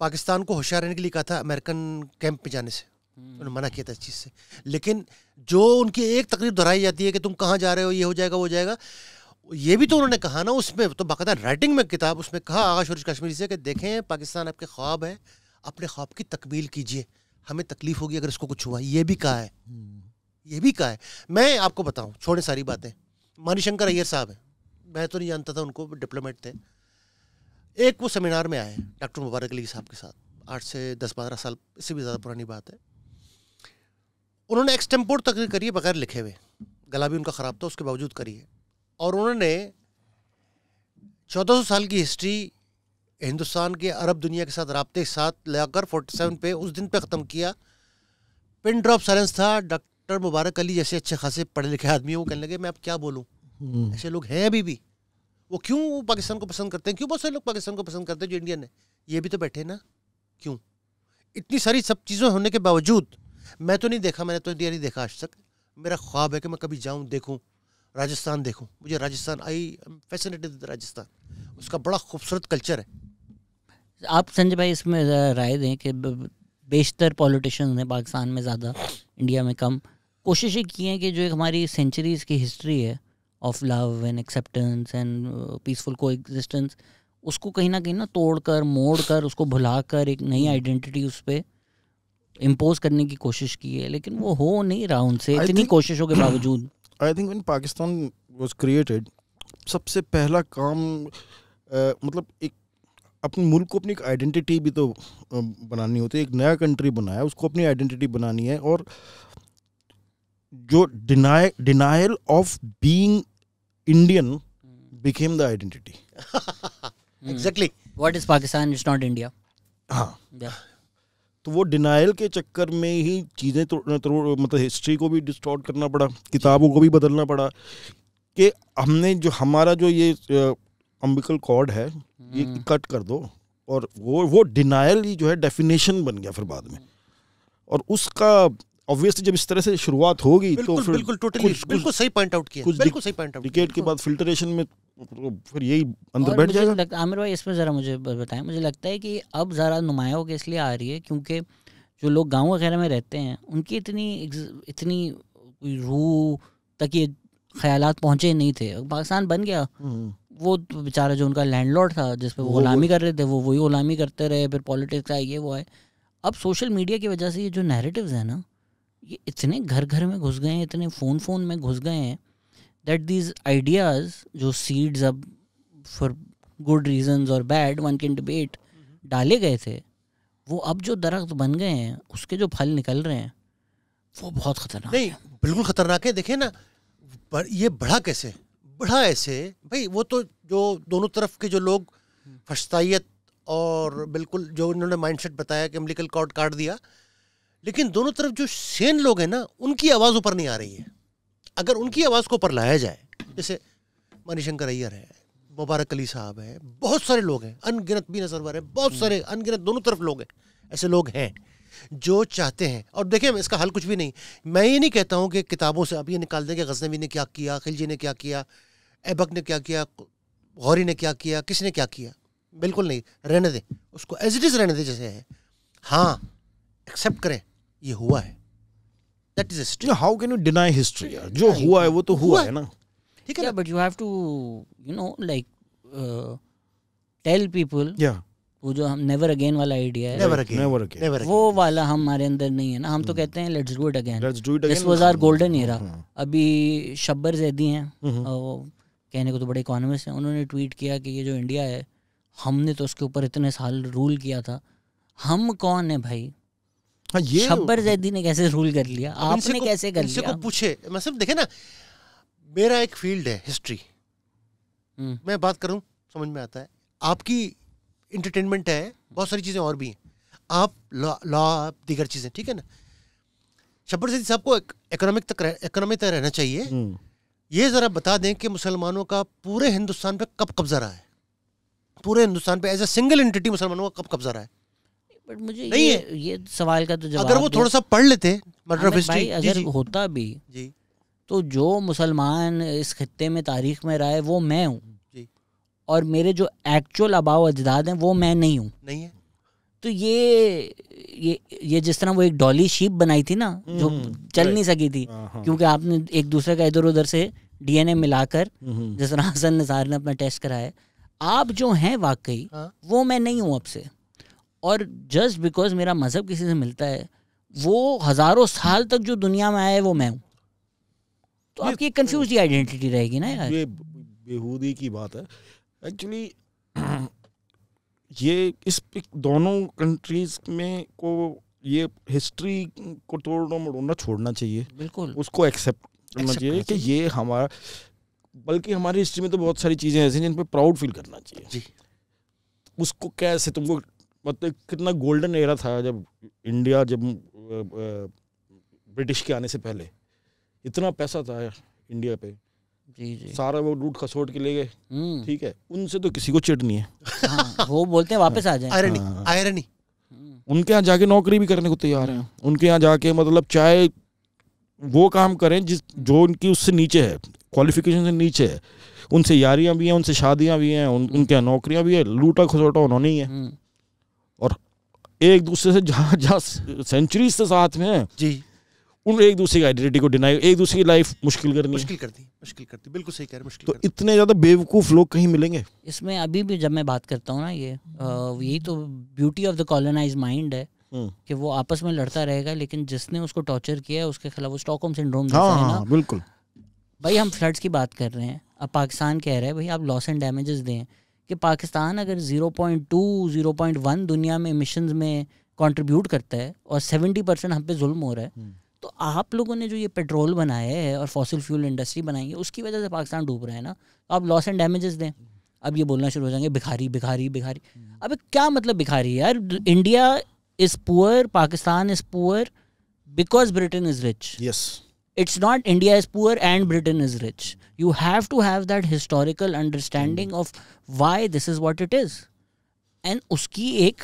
पाकिस्तान को होशियार रहने के लिए कहा था अमेरिकन कैंप में जाने से तो उन्होंने मना किया था इस चीज़ से लेकिन जो उनकी एक तकलीफ दोहराई जाती है कि तुम कहाँ जा रहे हो ये हो जाएगा वो हो जाएगा ये भी तो उन्होंने कहा ना उसमें तो बाकायदा राइटिंग में किताब उसमें कहा आगा शोरिश कश्मीरी से कि देखें पाकिस्तान आपके ख्वाब है अपने ख्वाब की तकमील कीजिए हमें तकलीफ होगी अगर इसको कुछ हुआ ये भी कहा है ये भी कहा है मैं आपको बताऊँ छोड़े सारी बातें मणिशंकर अय्यर साहब हैं मैं तो नहीं जानता था उनको डिप्लोमेट थे एक वो सेमिनार में आए डॉक्टर मुबारक अली साहब के साथ आठ से दस बारह साल इससे भी ज़्यादा पुरानी बात है उन्होंने एक्सटेम्पोर तकरीर करी है बगैर लिखे हुए गला भी उनका ख़राब था उसके बावजूद करी है और उन्होंने 1400 साल की हिस्ट्री हिंदुस्तान के अरब दुनिया के साथ रबते के साथ फोर्टी 47 पे उस दिन पे ख़त्म किया पिन ड्रॉप साइलेंस था डॉक्टर मुबारक अली जैसे अच्छे खासे पढ़े लिखे आदमी हैं वो कहने लगे मैं अब क्या बोलूँ हम्म। ऐसे लोग हैं अभी भी वो क्यों पाकिस्तान को पसंद करते हैं क्यों बहुत सारे लोग पाकिस्तान को पसंद करते हैं जो इंडियन है ये भी तो बैठे ना क्यों इतनी सारी सब चीज़ें होने के बावजूद मैं तो नहीं देखा मैंने तो इंडिया नहीं देखा आज तक मेरा ख्वाब है कि मैं कभी जाऊँ देखूँ राजस्थान देखूँ मुझे राजस्थान आई फैसिनेटेड राजस्थान उसका बड़ा खूबसूरत कल्चर है आप संजय भाई इसमें राय दें कि बेशतर पॉलिटिशन ने पाकिस्तान में ज़्यादा इंडिया में कम कोशिशें की हैं कि जो एक हमारी सेंचुरीज़ की हिस्ट्री है of love and acceptance and peaceful को उसको कहीं ना कहीं ना तोड़ कर मोड़ कर उसको भुला कर एक नई आइडेंटिटी उस पर इम्पोज करने की कोशिश की है लेकिन वो हो नहीं रहा उनसे इतनी think, कोशिशों के बावजूद I think in Pakistan was created सबसे पहला काम आ, मतलब एक अपने मुल्क को अपनी एक आइडेंटिटी भी तो बनानी होती है एक नया कंट्री बनाया उसको अपनी आइडेंटिटी बनानी है और जो deny denial of being Indian became the identity exactly what is Pakistan is not India हाँ तो वो डिनाइल के चक्कर में ही चीज़ें तो, तो मतलब हिस्ट्री को भी डिस्टॉर्ट करना पड़ा किताबों को भी बदलना पड़ा कि हमने जो हमारा जो ये अम्बिकल कॉर्ड है ये कट हम्म। कर दो और वो वो डिनाइल ही जो है डेफिनेशन बन गया फिर बाद में और उसका ऑब्वियसली जब इस तरह से शुरुआत होगी तो फिर बिल्कुल टोटली बिल्कुल सही पॉइंट आउट किया बिल्कुल सही पॉइंट आउट के बाद फिल्ट्रेशन में मतलब फिर यही अंदर बैठ जाएगा लगता आमिर भाई इसमें ज़रा मुझे बताएं मुझे लगता है कि अब ज़रा नुमाया होकर इसलिए आ रही है क्योंकि जो लोग गांव वगैरह में रहते हैं उनकी इतनी इतनी रूह तक ये ख्याल पहुँचे नहीं थे पाकिस्तान बन गया हम्म। वो तो बेचारा जो उनका लैंडलॉर्ड था जिस पर वो गुलामी कर रहे थे वो वही गुलामी करते रहे फिर पॉलिटिक्स आए ये वो आए अब सोशल मीडिया की वजह से ये जो नैरेटिव्स हैं ना ये इतने घर घर में घुस गए हैं इतने फ़ोन फ़ोन में घुस गए हैं दैट दीज आइडियाज़ जो सीड्स अब फॉर गुड रीजन और बैड वन कैन डिबेट डाले गए थे वो अब जो दरख्त बन गए हैं उसके जो फल निकल रहे हैं वो बहुत खतरनाक नहीं बिल्कुल खतरनाक है देखे ना ये बढ़ा कैसे बढ़ा ऐसे भाई वो तो जो दोनों तरफ के जो लोग फसताइत और बिल्कुल जो इन्होंने माइंडसेट बताया कि अम्बलिकल कार्ड काट दिया लेकिन दोनों तरफ जो सेन लोग हैं ना उनकी आवाज़ ऊपर नहीं आ रही है अगर उनकी आवाज़ को ऊपर लाया जाए जैसे मणिशंकर अय्यर है मुबारक अली साहब है बहुत सारे लोग हैं अनगिनत भी सरवर है बहुत सारे अनगिनत दोनों तरफ लोग हैं ऐसे लोग हैं जो चाहते हैं और देखें इसका हल कुछ भी नहीं मैं ये नहीं कहता हूँ कि किताबों से अब ये निकाल दें कि गजनवी ने क्या किया खिलजी ने क्या किया ऐबक ने क्या किया गौरी ने क्या किया किसने क्या किया बिल्कुल नहीं रहने दें उसको एज इट इज़ रहने दें जैसे है हाँ एक्सेप्ट करें ये हुआ है that is history how can you deny history यार जो हुआ है वो तो हुआ है ना ठीक है but you have to you know like tell people या वो जो हम नेवर अगेन वाला आइडिया है नेवर अगेन नेवर अगेन वो वाला हमारे अंदर नहीं है ना हम तो hmm. कहते हैं let's do it again let's do it again this was our golden era अभी शब्बर जैदी हैं hmm. कहने को तो बड़े इकोनॉमिस्ट हैं उन्होंने ट्वीट किया कि ये जो इंडिया है हमने तो उसके ऊपर इतने साल रूल किया था हम कौन है भाई हाँ, शब्बर जैदी ने कैसे रूल कर लिया आपने कैसे कर लिया को पूछे मैं सिर्फ देखे ना मेरा एक फील्ड है हिस्ट्री हम्म। मैं बात करूं समझ में आता है आपकी इंटरटेनमेंट है बहुत सारी चीज़ें और भी हैं आप लॉ आप दीगर चीज़ें ठीक है ना शब्बर जैदी साहब को इकोनॉमिक तक इकोनॉमिक तक रहना चाहिए हम्म। ये ज़रा बता दें कि मुसलमानों का पूरे हिंदुस्तान पे कब कब्जा रहा है पूरे हिंदुस्तान पे एज ए सिंगल एंटिटी मुसलमानों का कब कब्जा रहा है बट मुझे नहीं ये, है ये सवाल का तो जवाब अगर वो थोड़ा सा पढ़ लेते मर्डर ऑफ हिस्ट्री अगर होता भी जी तो जो मुसलमान इस खत्ते में तारीख में रहा है वो मैं हूँ और मेरे जो एक्चुअल अबाव अजदाद हैं वो मैं नहीं हूँ नहीं है तो ये ये ये जिस तरह वो एक डॉली शीप बनाई थी ना जो हम्म, चल नहीं सकी थी हाँ, हाँ। क्योंकि आपने एक दूसरे का इधर उधर से डीएनए मिलाकर हम्म, हम्म। जिस तरह हसन निसार ने अपना टेस्ट कराया आप जो हैं वाकई हाँ। वो मैं नहीं हूँ आपसे और जस्ट बिकॉज मेरा मज़हब किसी से मिलता है वो हज़ारों साल तक जो दुनिया में आया है वो मैं हूँ तो आपकी एक कन्फ्यूज आइडेंटिटी तो- रहेगी ना यार ये बेहूदी की बात है एक्चुअली ये इस दोनों कंट्रीज में को ये हिस्ट्री को तोड़ना मोड़ना छोड़ना चाहिए बिल्कुल उसको एक्सेप्ट करना चाहिए कि ये हमारा बल्कि हमारी हिस्ट्री में तो बहुत सारी चीज़ें ऐसी जिन पर प्राउड फील करना चाहिए जी उसको कैसे तुमको मतलब कितना गोल्डन एरा था जब इंडिया जब ब्रिटिश के आने से पहले इतना पैसा था इंडिया पे जी जी सारा वो लूट खसोट के ले गए हम्म। ठीक है उनसे तो किसी को चिट नहीं है हाँ, वो बोलते हैं वापस आ जाए आयरनी हाँ। आयरनी हम्म। उनके यहाँ जाके नौकरी भी करने को तैयार हैं उनके यहाँ जाके मतलब चाहे वो काम करें जिस जो उनकी उससे नीचे है क्वालिफिकेशन से नीचे है उनसे यारियां भी हैं उनसे शादियां भी हैं उन, हम्म। उनके यहाँ नौकरियां भी है लूटा खसोटा उन्होंने ही है एक दूसरे से जहाँ जहाँ सेंचुरी से साथ में जी उन एक दूसरे की आइडेंटिटी को डिनाई एक दूसरे की लाइफ मुश्किल करनी मुश्किल करती मुश्किल करती बिल्कुल सही कह रहे मुश्किल तो इतने ज़्यादा बेवकूफ़ लोग कहीं मिलेंगे इसमें अभी भी जब मैं बात करता हूँ ना ये यही तो beauty of the colonize mind है हम्म। कि वो आपस में लड़ता रहेगा लेकिन जिसने उसको टॉर्चर किया है उसके खिलाफ वो स्टॉकहोम सिंड्रोम हाँ, हाँ, हाँ, बिल्कुल भाई हम फ्लड्स की बात कर रहे हैं अब पाकिस्तान कह रहे हैं भाई आप लॉस एंड डैमेजेस दें कि पाकिस्तान अगर 0.2 0.1 दुनिया में मिशन में कंट्रीब्यूट करता है और 70 परसेंट हम पे जुल्म हो रहा है हम्म। तो आप लोगों ने जो ये पेट्रोल बनाया है और फॉसिल फ्यूल इंडस्ट्री बनाई है उसकी वजह से पाकिस्तान डूब रहा है ना आप लॉस एंड डैमेजेस दें अब ये बोलना शुरू हो जाएंगे भिखारी भिखारी भिखारी हम्म। अब क्या मतलब भिखारी यार India is poor Pakistan is poor because Britain is rich yes it's not India is poor and Britain is rich. You have to have that historical understanding hmm. of why this is what it is. And उसकी एक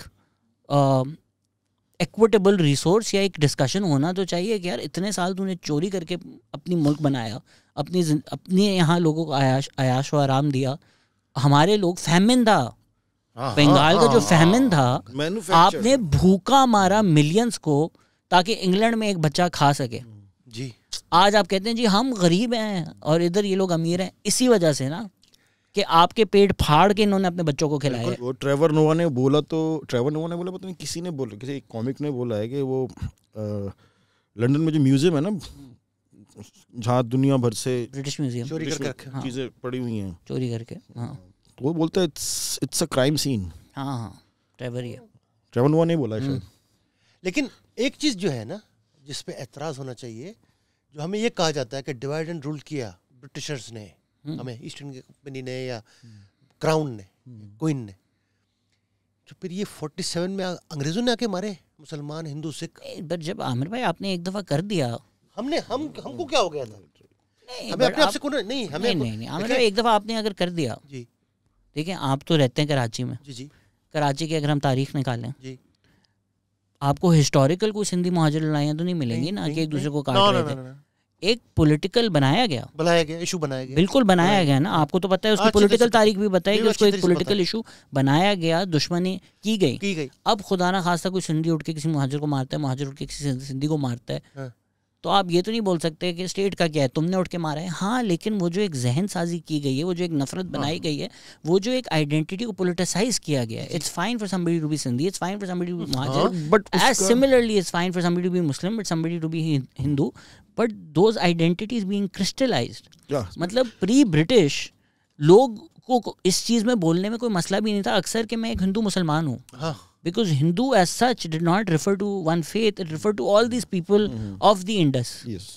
equitable resource या एक discussion होना तो चाहिए कि यार इतने साल तूने चोरी करके अपनी मुल्क बनाया अपनी अपने यहाँ लोगों को आयाश आयाश और आराम दिया हमारे लोग फैमिन था हाँ, बंगाल का हाँ, जो फैमिन हाँ, था आपने भूखा मारा मिलियंस को ताकि इंग्लैंड में एक बच्चा खा सके हम्म, जी आज आप कहते हैं जी हम गरीब हैं और इधर ये लोग अमीर हैं इसी वजह से ना कि आपके पेट फाड़ के इन्होंने अपने बच्चों को खिलाया वो ट्रेवर नोवा ने बोला तो ट्रेवर नोवा ने बोला पता नहीं किसी ने बोला किसी कॉमिक ने बोला है कि वो लंदन में जो म्यूजियम है ना जहाँ दुनिया भर से ब्रिटिश म्यूजियम चोरी करके हाँ। चीज़ें पड़ी हुई हैं चोरी करके हाँ तो वो बोलते है it's it's a crime scene हाँ हाँ ट्रेवर ये ट्रेवर नोवा ने बोला हम्म। शायद लेकिन एक चीज़ जो है ना जिस पे एतराज़ होना चाहिए जो हमें ये कहा जाता है कि डिवाइड एंड रूल किया ब्रिटिशर्स ने हम्म। हमें ईस्ट इंडिया कंपनी ने या क्राउन ने क्वीन हम्म। ने तो फिर ये 47 में अंग्रेजों ने आके मारे मुसलमान हिंदू सिख बट जब आमिर भाई आपने एक दफा कर दिया हमने हम हमको क्या हो गया था हमें अपने आप से नहीं हमें नहीं, नहीं, नहीं, नहीं आमिर भाई एक दफा आपने अगर कर दिया जी देखिए आप तो रहते हैं कराची में जी जी कराची की अगर हम तारीख निकालें जी आपको हिस्टोरिकल कोई सिंधी महाजन लड़ाइयाँ तो नहीं मिलेंगी ना कि एक दूसरे को काट रहे थे एक पॉलिटिकल बनाया गया बनाया गया इशू बनाया गया बिल्कुल बनाया, बनाया गया ना आपको तो पता है उसकी पॉलिटिकल तारीख भी बताई कि उसको एक पॉलिटिकल इशू बनाया गया दुश्मनी की गई की गई अब खुदा ना खासा कोई सिंधी उठ के किसी महाजर को मारता है महाजर उठ के किसी सिंधी को मारता है हाँ। तो आप ये तो नहीं बोल सकते कि स्टेट का क्या है तुमने उठ के मारा है हाँ लेकिन वो जो एक जहन साजी की गई है वो जो एक नफरत हाँ। बनाई गई है वो जो एक आइडेंटिटी को पोलिटिसाइज किया गया है it's fine for somebody to be Sindhi it's fine for somebody to be Mahajan but as similarly it's fine for somebody to be Muslim but somebody to be Hindu but those identities being crystallised मतलब pre British लोग को, को इस चीज़ में बोलने में कोई मसला भी नहीं था अक्सर कि मैं एक हिंदू मुसलमान हूँ हाँ। because Hindu as such did not refer to one faith, it referred to all these people mm-hmm. of the Indus. Yes.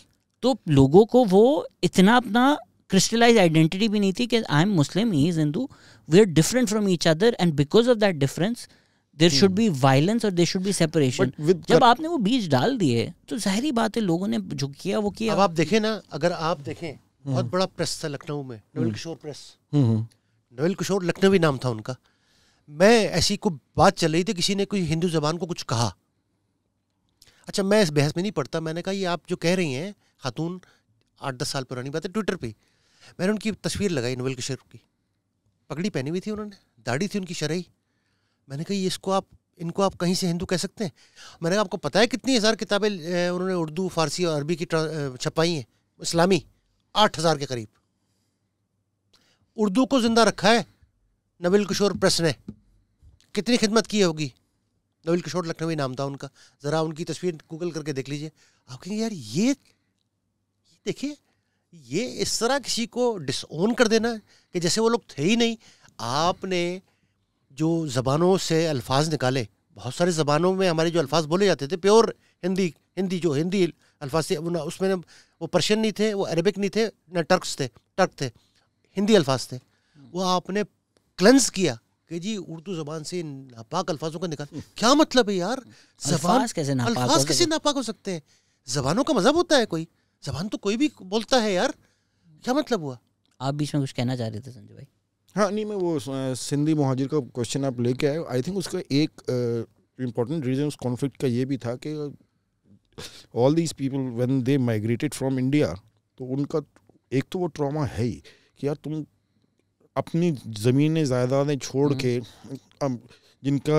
तो लोगों को वो इतना अपना क्रिस्टलाइज आइडेंटिटी भी नहीं थी कि I am Muslim he is Hindu we are different from each other and because of that difference there should be violence और देर शुड बी सेपरेशन जब आपने वो बीज डाल दिए तो जाहरी बात है लोगों ने जो किया वो किया अब आप देखें ना अगर आप देखें बहुत हम्म। बड़ा प्रेस था लखनऊ में नवल हम्म। किशोर प्रेस हम्म। नवल किशोर लखनवी नाम था उनका मैं ऐसी कोई बात चल रही थी किसी ने कोई हिंदू जबान को कुछ कहा अच्छा मैं इस बहस में नहीं पढ़ता मैंने कहा ये आप जो कह रही हैं खातून आठ दस साल पुरानी बात है ट्विटर पे मैंने उनकी तस्वीर लगाई नवल किशोर की पगड़ी पहनी हुई थी उन्होंने दाढ़ी थी उनकी शरई मैंने कहा इसको आप इनको आप कहीं से हिंदू कह सकते हैं मैंने कहा आपको पता है कितनी हज़ार किताबें उन्होंने उर्दू फारसी और अरबी की छपाई हैं इस्लामी आठ हज़ार के करीब उर्दू को ज़िंदा रखा है नबिल किशोर प्रेस ने कितनी खिदमत की होगी नवील किशोर लखनवी नाम था उनका ज़रा उनकी तस्वीर गूगल करके देख लीजिए आप कहेंगे यार ये देखिए ये इस तरह किसी को डिसओन कर देना कि जैसे वो लोग थे ही नहीं आपने जो ज़बानों से अल्फाज निकाले बहुत सारे ज़बानों में हमारे जो अल्फाज बोले जाते थे प्योर हिंदी हिंदी जो हिंदी अल्फाज थे उसमें वो पर्शियन नहीं थे वो अरबिक नहीं थे ना टर्क्स थे टर्क थे हिंदी अल्फाज थे वो आपने क्लेंस किया कि जी उर्दू जबान से नापाक अल्फाजों का निकाल क्या मतलब है यार जबान कैसे अल्फाज कैसे नापाक हो सकते हैं जबानों का मजहब होता है कोई जबान तो कोई भी बोलता है यार क्या मतलब हुआ आप बीच में कुछ कहना चाह रहे थे संजय भाई हाँ नहीं मैं वो सिंधी महाजिर का क्वेश्चन आप लेके आए आई थिंक उसका एक इम्पॉर्टेंट रीज़न उस कॉन्फ्लिक्ट का ये भी था कि all these people when they migrated from India तो उनका एक तो वो ट्रॉमा है ही कि यार तुम अपनी ज़मीनें जायदादें छोड़ के अब जिनका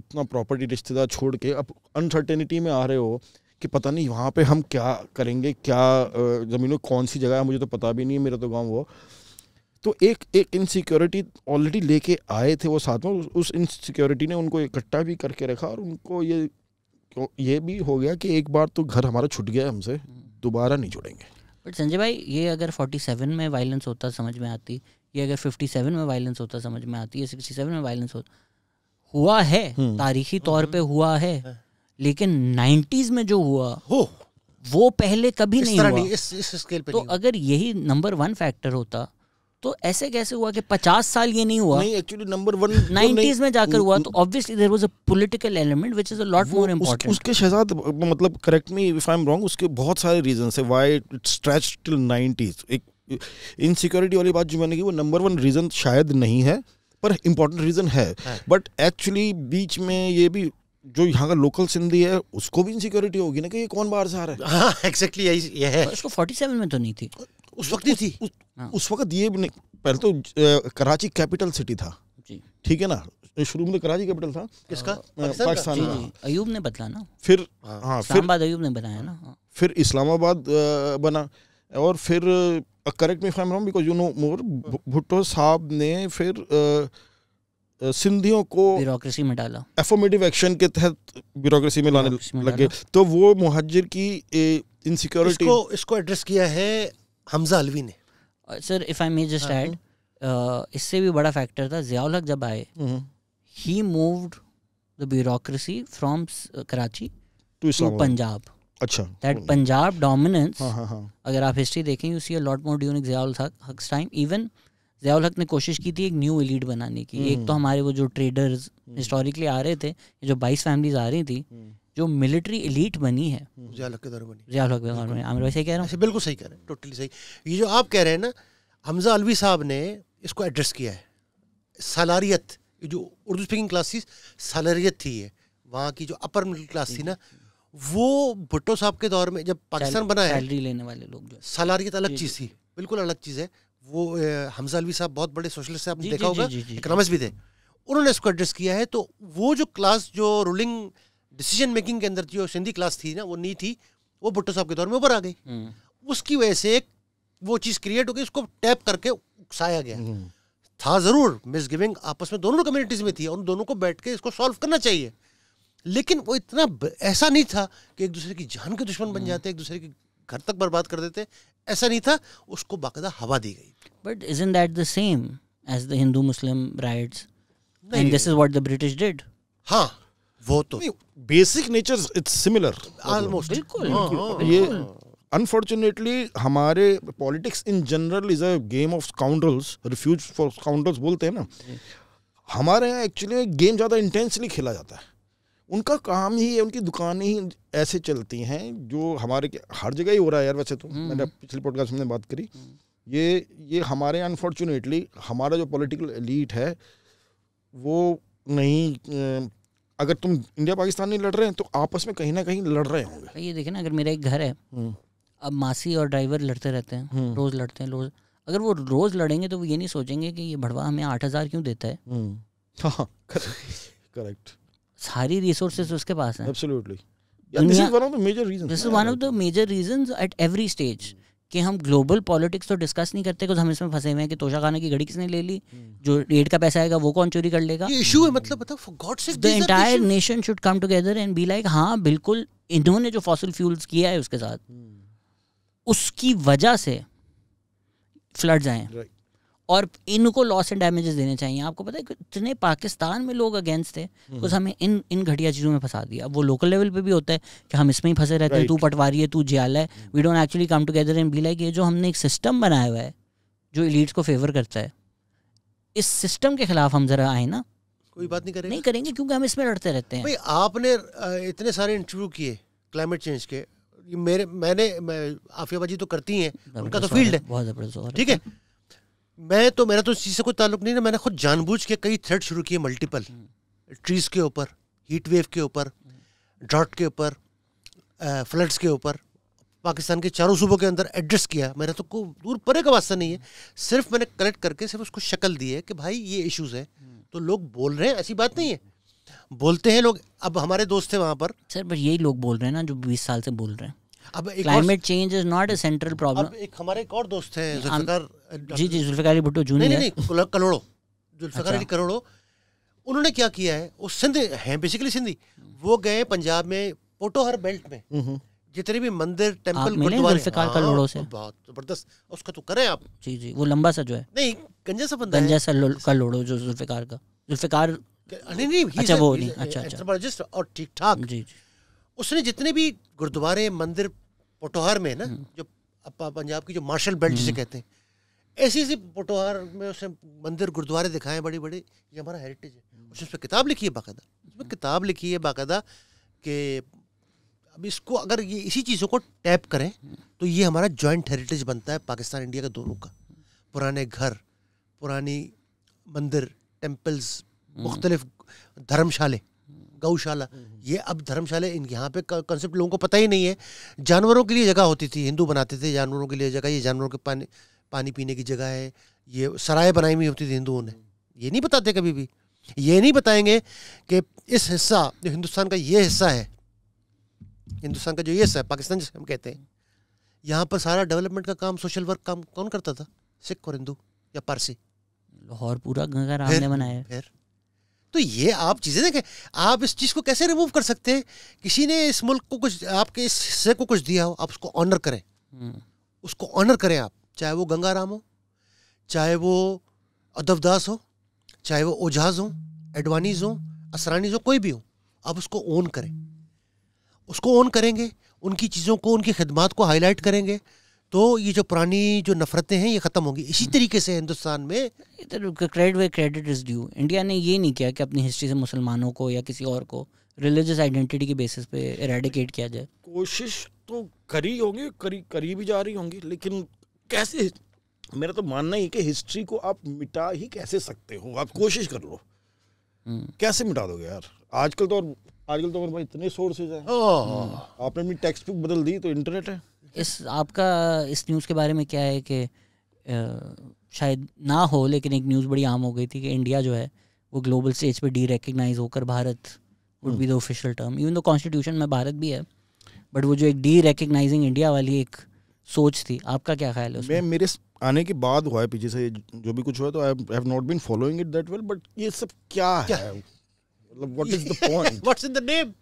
इतना प्रॉपर्टी रिश्तेदार छोड़ के अब अनसर्टेनिटी में आ रहे हो कि पता नहीं वहाँ पे हम क्या करेंगे क्या ज़मीन में कौन सी जगह है मुझे तो पता भी नहीं है मेरा तो गाँव वो तो एक एक इनसिक्योरिटी ऑलरेडी लेके आए थे वो साथ में उस इनसिक्योरिटी ने उनको इकट्ठा भी करके रखा और उनको ये ये भी हो गया कि एक बार तो घर हमारा छुट गया हमसे हम्म। दोबारा नहीं जुड़ेंगे बट संजय भाई ये अगर सेवन में वायलेंस होता समझ में आती कि अगर 57 में वायलेंस होता समझ में आती है 67 में वायलेंस होता हुआ है हम्म। तारीखी तौर पे हम्म। हुआ है लेकिन 90s में जो हुआ वो पहले कभी नहीं हुआ नहीं, इस, इस स्केल पे तो अगर यही नंबर वन फैक्टर होता तो ऐसे कैसे हुआ कि पचास साल ये नहीं हुआ नहीं एक्चुअली नंबर वन नाइनटीज में जाकर हुआ तो obviously there was a political element which is a lot more important उसके शहजाद मतलब correct me if I am wrong उसके बहुत सारे रीजन है why it stretch till nineties एक इनसिक्योरिटी वाली बात जो मैंने की वो नंबर वन रीज़न शायद नहीं है पर इम्पोर्टेंट रीज़न है बट एक्चुअली बीच में ये भी जो यहाँ का लोकल सिंधी है उसको भी इनसिक्योरिटी होगी ना कि ये कौन बाहर से आ रहा है हाँ एग्जैक्टली ये है उसको फोर्टी सेवन में तो नहीं थी उस वक्त नहीं थी उस, हाँ। उस वक्त ये भी नहीं पहले तो कराची कैपिटल सिटी था ठीक है ना शुरू में तो कराची कैपिटल था किसका पाकिस्तान का अयूब ने बदला ना फिर हाँ, हाँ फिर अयूब ने बनाया ना हाँ। फिर इस्लामाबाद बना और फिर करेक्ट मी फैम because you know more Bhutto साहब ने फिर सिंधियों को ब्यूरोक्रेसी में डाला एफोमेटिव एक्शन के तहत ब्यूरोक्रेसी में लाने लगे तो वो मुहाजिर की इनसिक्योरिटी इसको इसको एड्रेस किया है हमजा अलवी ने sir if I may just add इससे भी बड़ा फैक्टर था जियाउल हक जब आए he moved the bureaucracy from Karachi to Punjab that Punjab dominance अगर आप हिस्ट्री देखें you see a lot more during time even Haq ने कोशिश की थी एक न्यू एलीट बनाने की एक तो हम्म। हमारे वो जो ट्रेडर्स हिस्टोरिकली हम्म। आ रहे थे जो बाईस फैमिलीज आ रही थी हम्म। जो मिलिट्री एलीट बनी है हक के दौर में आमिर भाई सही कह रहा हूँ बिल्कुल सही कह रहे हैं टोटली सही ये जो आप कह रहे हैं ना हमजा अलवी साहब ने इसको एड्रेस किया है सालारियत जो उर्दू स्पीकिंग क्लासेस सालारियत थी ये वहाँ की जो अपर मिडिल क्लास थी ना वो भुट्टो साहब के दौर में जब पाकिस्तान बना है सैलरी लेने वाले लोग जो सलारियत अलग चीज़ थी बिल्कुल अलग चीज़ है वो हमजा अलवी साहब बहुत बड़े सोशलिस्ट थे आपने देखा होगा इकोनॉमिक्स भी थे उन्होंने इसको एड्रेस किया है तो वो जो क्लास जो रूलिंग डिसीजन मेकिंग के अंदर जो सिंधी क्लास थी ना वो नहीं थी वो भुट्टो साहब के दौर में ऊपर आ गई हम्म। उसकी वजह से वो चीज़ क्रिएट हो गई उसको टैप करके उकसाया गया हम्म। था ज़रूर मिस गिविंग आपस में दोनों कम्युनिटीज़ में थी और उन दोनों को बैठ के इसको सॉल्व करना चाहिए लेकिन वो इतना ऐसा नहीं था कि एक दूसरे की जान के दुश्मन बन हम्म। जाते एक दूसरे के घर तक बर्बाद कर देते ऐसा नहीं था उसको बाकायदा हवा दी गई but is in that the same as the Hindu Muslim right and this is what the British did हाँ वो तो basic nature it's similar almost बिल्कुल ये अनफॉर्चुनेटली हमारे politics in general is a game of scoundrels refuge for scoundrels बोलते हैं ना हमारे यहाँ एक्चुअली गेम ज़्यादा इंटेंसली खेला जाता है उनका काम ही है उनकी दुकानें ही ऐसे चलती हैं जो हमारे हर जगह ही हो रहा है यार वैसे तो हम्म, मैंने हम्म। पिछले पॉडकास्ट में बात करी हम्म। ये ये हमारे अनफॉर्चुनेटली हमारा जो पॉलिटिकल एलीट है वो नहीं अगर तुम इंडिया पाकिस्तान नहीं लड़ रहे हैं तो आपस में कहीं ना कहीं लड़ रहे होंगे ये देखे ना अगर मेरा एक घर है अब मासी और ड्राइवर लड़ते रहते हैं रोज लड़ते हैं रोज अगर वो रोज लड़ेंगे तो वो ये नहीं सोचेंगे कि ये भड़वा हमें आठ हजार क्यों देता है <laughs> हाँ करेक्ट सारी रिसोर्सेज उसके पास हैं absolutely this is one of the major reasons this is one of the major reasons at every stage कि हम ग्लोबल पॉलिटिक्स तो डिस्कस नहीं करते हम इसमें फंसे हुए हैं कि तोशा खाना की घड़ी किसने ले ली जो रेड का पैसा आएगा वो कौन चोरी कर लेगा ये इशू है मतलब बताओ for God sake the entire nation should come together and be like हाँ बिल्कुल इन्होंने जो फॉसिल फ्यूल्स किया है उसके साथ hmm. उसकी वजह से फ्लड्स आए और इनको लॉस एंड डैमेजेस देने चाहिए आपको पता है इतने पाकिस्तान में लोग अगेंस्ट थे कुछ हम्म। हमें इन इन घटिया चीज़ों में फंसा दिया वो लोकल लेवल पे भी होता है कि हम इसमें ही फंसे रहते हैं तू पटवारी है तू जियाला है we don't actually come together and be like ये जो हमने एक सिस्टम बनाया हुआ है जो इलीट्स को फेवर करता है इस सिस्टम के खिलाफ हम जरा आए ना कोई बात नहीं करेंगे नहीं करेंगे क्योंकि हम इसमें लड़ते रहते हैं भाई आपने इतने सारे इंटरव्यू किए क्लाइमेट चेंज के मेरे मैंने मैं आफियाबाजी तो करती हैं उनका तो फील्ड है बहुत जबरदस्त ठीक है मैं तो मेरा तो इस चीज़ से कोई ताल्लुक नहीं ना मैंने खुद जानबूझ के कई थ्रेड शुरू किए मल्टीपल हम्म। ट्रीज़ के ऊपर हीट वेव के ऊपर ड्राउट हम्म। के ऊपर फ्लड्स के ऊपर पाकिस्तान के चारों सूबों के अंदर एड्रेस किया मेरा तो को दूर परे का वास्ता नहीं है हम्म। सिर्फ मैंने कलेक्ट करके सिर्फ उसको शक्ल दी है कि भाई ये इश्यूज़ है तो लोग बोल रहे हैं ऐसी बात नहीं है बोलते हैं लोग अब हमारे दोस्त थे वहाँ पर सर बस यही लोग बोल रहे हैं ना जो बीस साल से बोल रहे हैं अब climate change is not a central problem एक हमारे एक और दोस्त हैं जुल्फिकार जी जी जुल्फिकार अली भुट्टो जूनियर नहीं नहीं करोड़ों जुल्फिकार अच्छा। अली करोड़ों उन्होंने क्या किया है वो सिंध हैं बेसिकली सिंधी वो गए पंजाब में पोटोहर बेल्ट में जितने भी मंदिर टेम्पल गुरुद्वारे का हाँ, से बहुत जबरदस्त उसका तो करें आप जी जी वो लंबा सा जो है नहीं गंजा सा बंदा गंजा सा का कलोड़ो जो जुल्फिकार का जुल्फिकार नहीं नहीं अच्छा वो अच्छा, नहीं अच्छा अच्छा और ठीक ठाक जी जी उसने जितने भी गुरुद्वारे मंदिर पोटोहार में ना हम्म। जो पंजाब की जो मार्शल बेल्ट जिसे हम्म। कहते हैं ऐसी ऐसी पोटोहार में उसने मंदिर गुरुद्वारे दिखाए बड़े बड़े ये हमारा हेरिटेज है हम्म। उसने उस पर किताब लिखी है बाकायदा उसमें किताब लिखी है बाकायदा कि अब इसको अगर ये इसी चीज़ों को टैप करें तो ये हमारा जॉइंट हेरिटेज बनता है पाकिस्तान इंडिया का दोनों का पुराने घर पुरानी मंदिर टेम्पल्स मुख्तलिफ धर्मशाले गौशाला हम्म, हम्म। ये अब धर्मशाला यहाँ पे कंसेप्ट लोगों को पता ही नहीं है जानवरों के लिए जगह होती थी हिंदू बनाते थे जानवरों के लिए जगह ये जानवरों के पानी पानी पीने की जगह है ये सराय बनाई हुई होती थी हिंदुओं ने हम्म। ये नहीं बताते कभी भी ये नहीं बताएंगे कि इस हिस्सा जो हिंदुस्तान का ये हिस्सा है हिंदुस्तान का जो ये हिस्सा है पाकिस्तान जिसे हम कहते हैं यहाँ पर सारा डेवलपमेंट का काम सोशल वर्क काम कौन करता था सिख और हिंदू या पारसी लाहौर पूरा गंगा राम ने बनाया फिर तो ये आप चीज़ें देखें आप इस चीज़ को कैसे रिमूव कर सकते हैं किसी ने इस मुल्क को कुछ आपके इस हिस्से को कुछ दिया हो आप उसको ऑनर करें हम्म। उसको ऑनर करें आप चाहे वो गंगाराम हो चाहे वो अदबदास हो चाहे वो ओझाज हो एडवानीज हो असरानीज हो कोई भी हो आप उसको ओन करें उसको ओन करेंगे उनकी चीज़ों को उनकी खिदमत को हाईलाइट करेंगे तो ये जो पुरानी जो नफरतें हैं ये ख़त्म होंगी इसी हम्म। तरीके से हिंदुस्तान में credit where credit is due India ने ये नहीं किया कि अपनी हिस्ट्री से मुसलमानों को या किसी और को रिलीजियस आइडेंटिटी के बेसिस पे इरेडिकेट किया जाए कोशिश तो करी होंगी करी करी भी जा रही होंगी लेकिन कैसे मेरा तो मानना ही कि हिस्ट्री को आप मिटा ही कैसे सकते हो आप कोशिश कर लो हम्म। कैसे मिटा दोगे यार आजकल तो आजकल तो और भाई इतने सोर्सेज हैं आपने अपनी टेक्स्ट बुक बदल दी तो इंटरनेट है इस आपका इस न्यूज़ के बारे में क्या है कि शायद ना हो लेकिन एक न्यूज़ बड़ी आम हो गई थी कि इंडिया जो है वो ग्लोबल स्टेज पे डी रिकगनाइज होकर Bharat would be the official term even the constitution में भारत भी है बट वो जो एक डी रिकगनाइजिंग इंडिया वाली एक सोच थी आपका क्या ख्याल है मैं मेरे आने के बाद हुआ है पीछे से जो भी कुछ हुआ तो I have not been following it that well but ये सब क्या, क्या? है मतलब what is the point what's in the name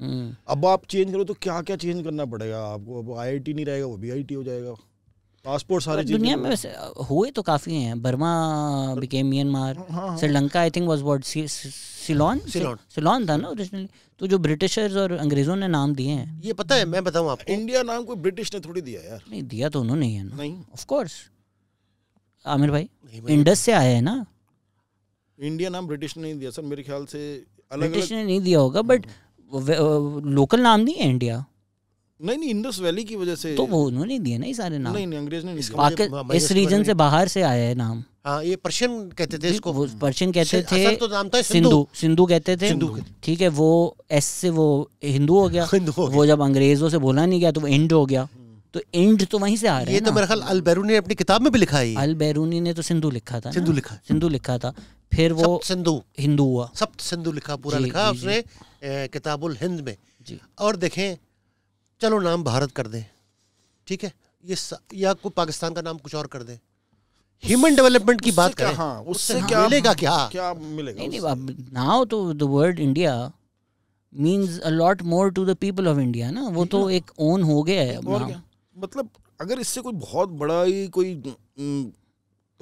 हम्म। अब आप चेंज करो तो क्या क्या चेंज करना पड़ेगा आपको अब आई नहीं रहेगा वो भी आई हो जाएगा पासपोर्ट सारे दुनिया में वैसे हुए तो काफी हैं Burma became Myanmar Sri Lanka I think was what Ceylon Ceylon था ना ओरिजिनली तो जो ब्रिटिशर्स और अंग्रेजों ने नाम दिए हैं ये पता है मैं बताऊं आपको इंडिया नाम कोई ब्रिटिश ने थोड़ी दिया यार नहीं दिया तो उन्होंने ही है ना नहीं ऑफ कोर्स आमिर भाई इंडस से आया है ना इंडिया नाम ब्रिटिश ने नहीं दिया सर मेरे ख्याल से अलग ब्रिटिश ने नहीं दिया होगा बट लोकल नाम नहीं है इंडिया नहीं नहीं इंडस वैली की वजह से तो वो उन्होंने दिए ना ये सारे नाम नहीं नहीं अंग्रेज ने इसका इस रीजन से बाहर से आया है नाम हाँ ये पर्शियन कहते थे इसको पर्शियन कहते थे तो नाम था सिंधु सिंधु कहते थे ठीक है वो एस से वो हिंदू हो गया <laughs> वो जब अंग्रेजों से बोला नहीं गया तो वो इंड हो गया तो एंड तो वहीं से आ रहा है ये तो मेरे ख्याल अल बैरूनी ने अपनी किताब में भी लिखा है अल बैरूनी ने तो सिंधु लिखा था सिंधु लिखा सिंधु लिखा था फिर वो सिंधु हिंदू हुआ सब सिंधु लिखा पूरा लिखा उसने किताबुल हिंद में जी और देखें चलो नाम भारत कर दें ठीक है ये या कोई पाकिस्तान का नाम कुछ और कर दे ह्यूमन डेवलपमेंट की बात करें हाँ, उससे क्या मिलेगा क्या क्या मिलेगा नहीं नहीं नाउ तो the word India means a lot more to the people of India ना वो तो एक ओन हो गया है अब मतलब अगर इससे कोई बहुत बड़ा ही कोई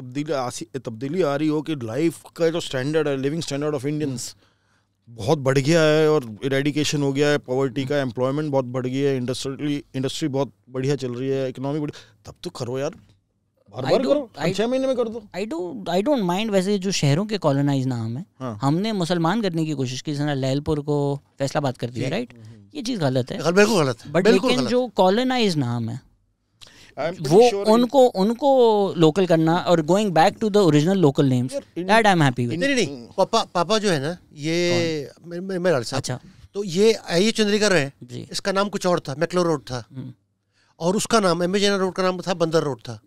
तब्दीली तब्दीली आ रही हो कि लाइफ का जो स्टैंडर्ड है लिविंग स्टैंडर्ड ऑफ इंडियंस बहुत बढ़ गया है और इरेडिकेशन हो गया है पॉवर्टी हम्म। का एम्प्लॉयमेंट बहुत बढ़ गया है इंडस्ट्री इंडस्ट्री बहुत बढ़िया चल रही है इकोनॉमी बढ़ तब तो करो यार बार बार करो छः महीने में कर दो I do I don't mind वैसे जो वो sure उनको उनको लोकल करना और going back to the original local names that I am happy with नहीं नहीं पापा पापा जो है ना ये मेरा अच्छा तो ये आई चंद्रिका रहे इसका नाम कुछ और था मैक्लो रोड था हम्म। और उसका नाम एम रोड का नाम था बंदर रोड था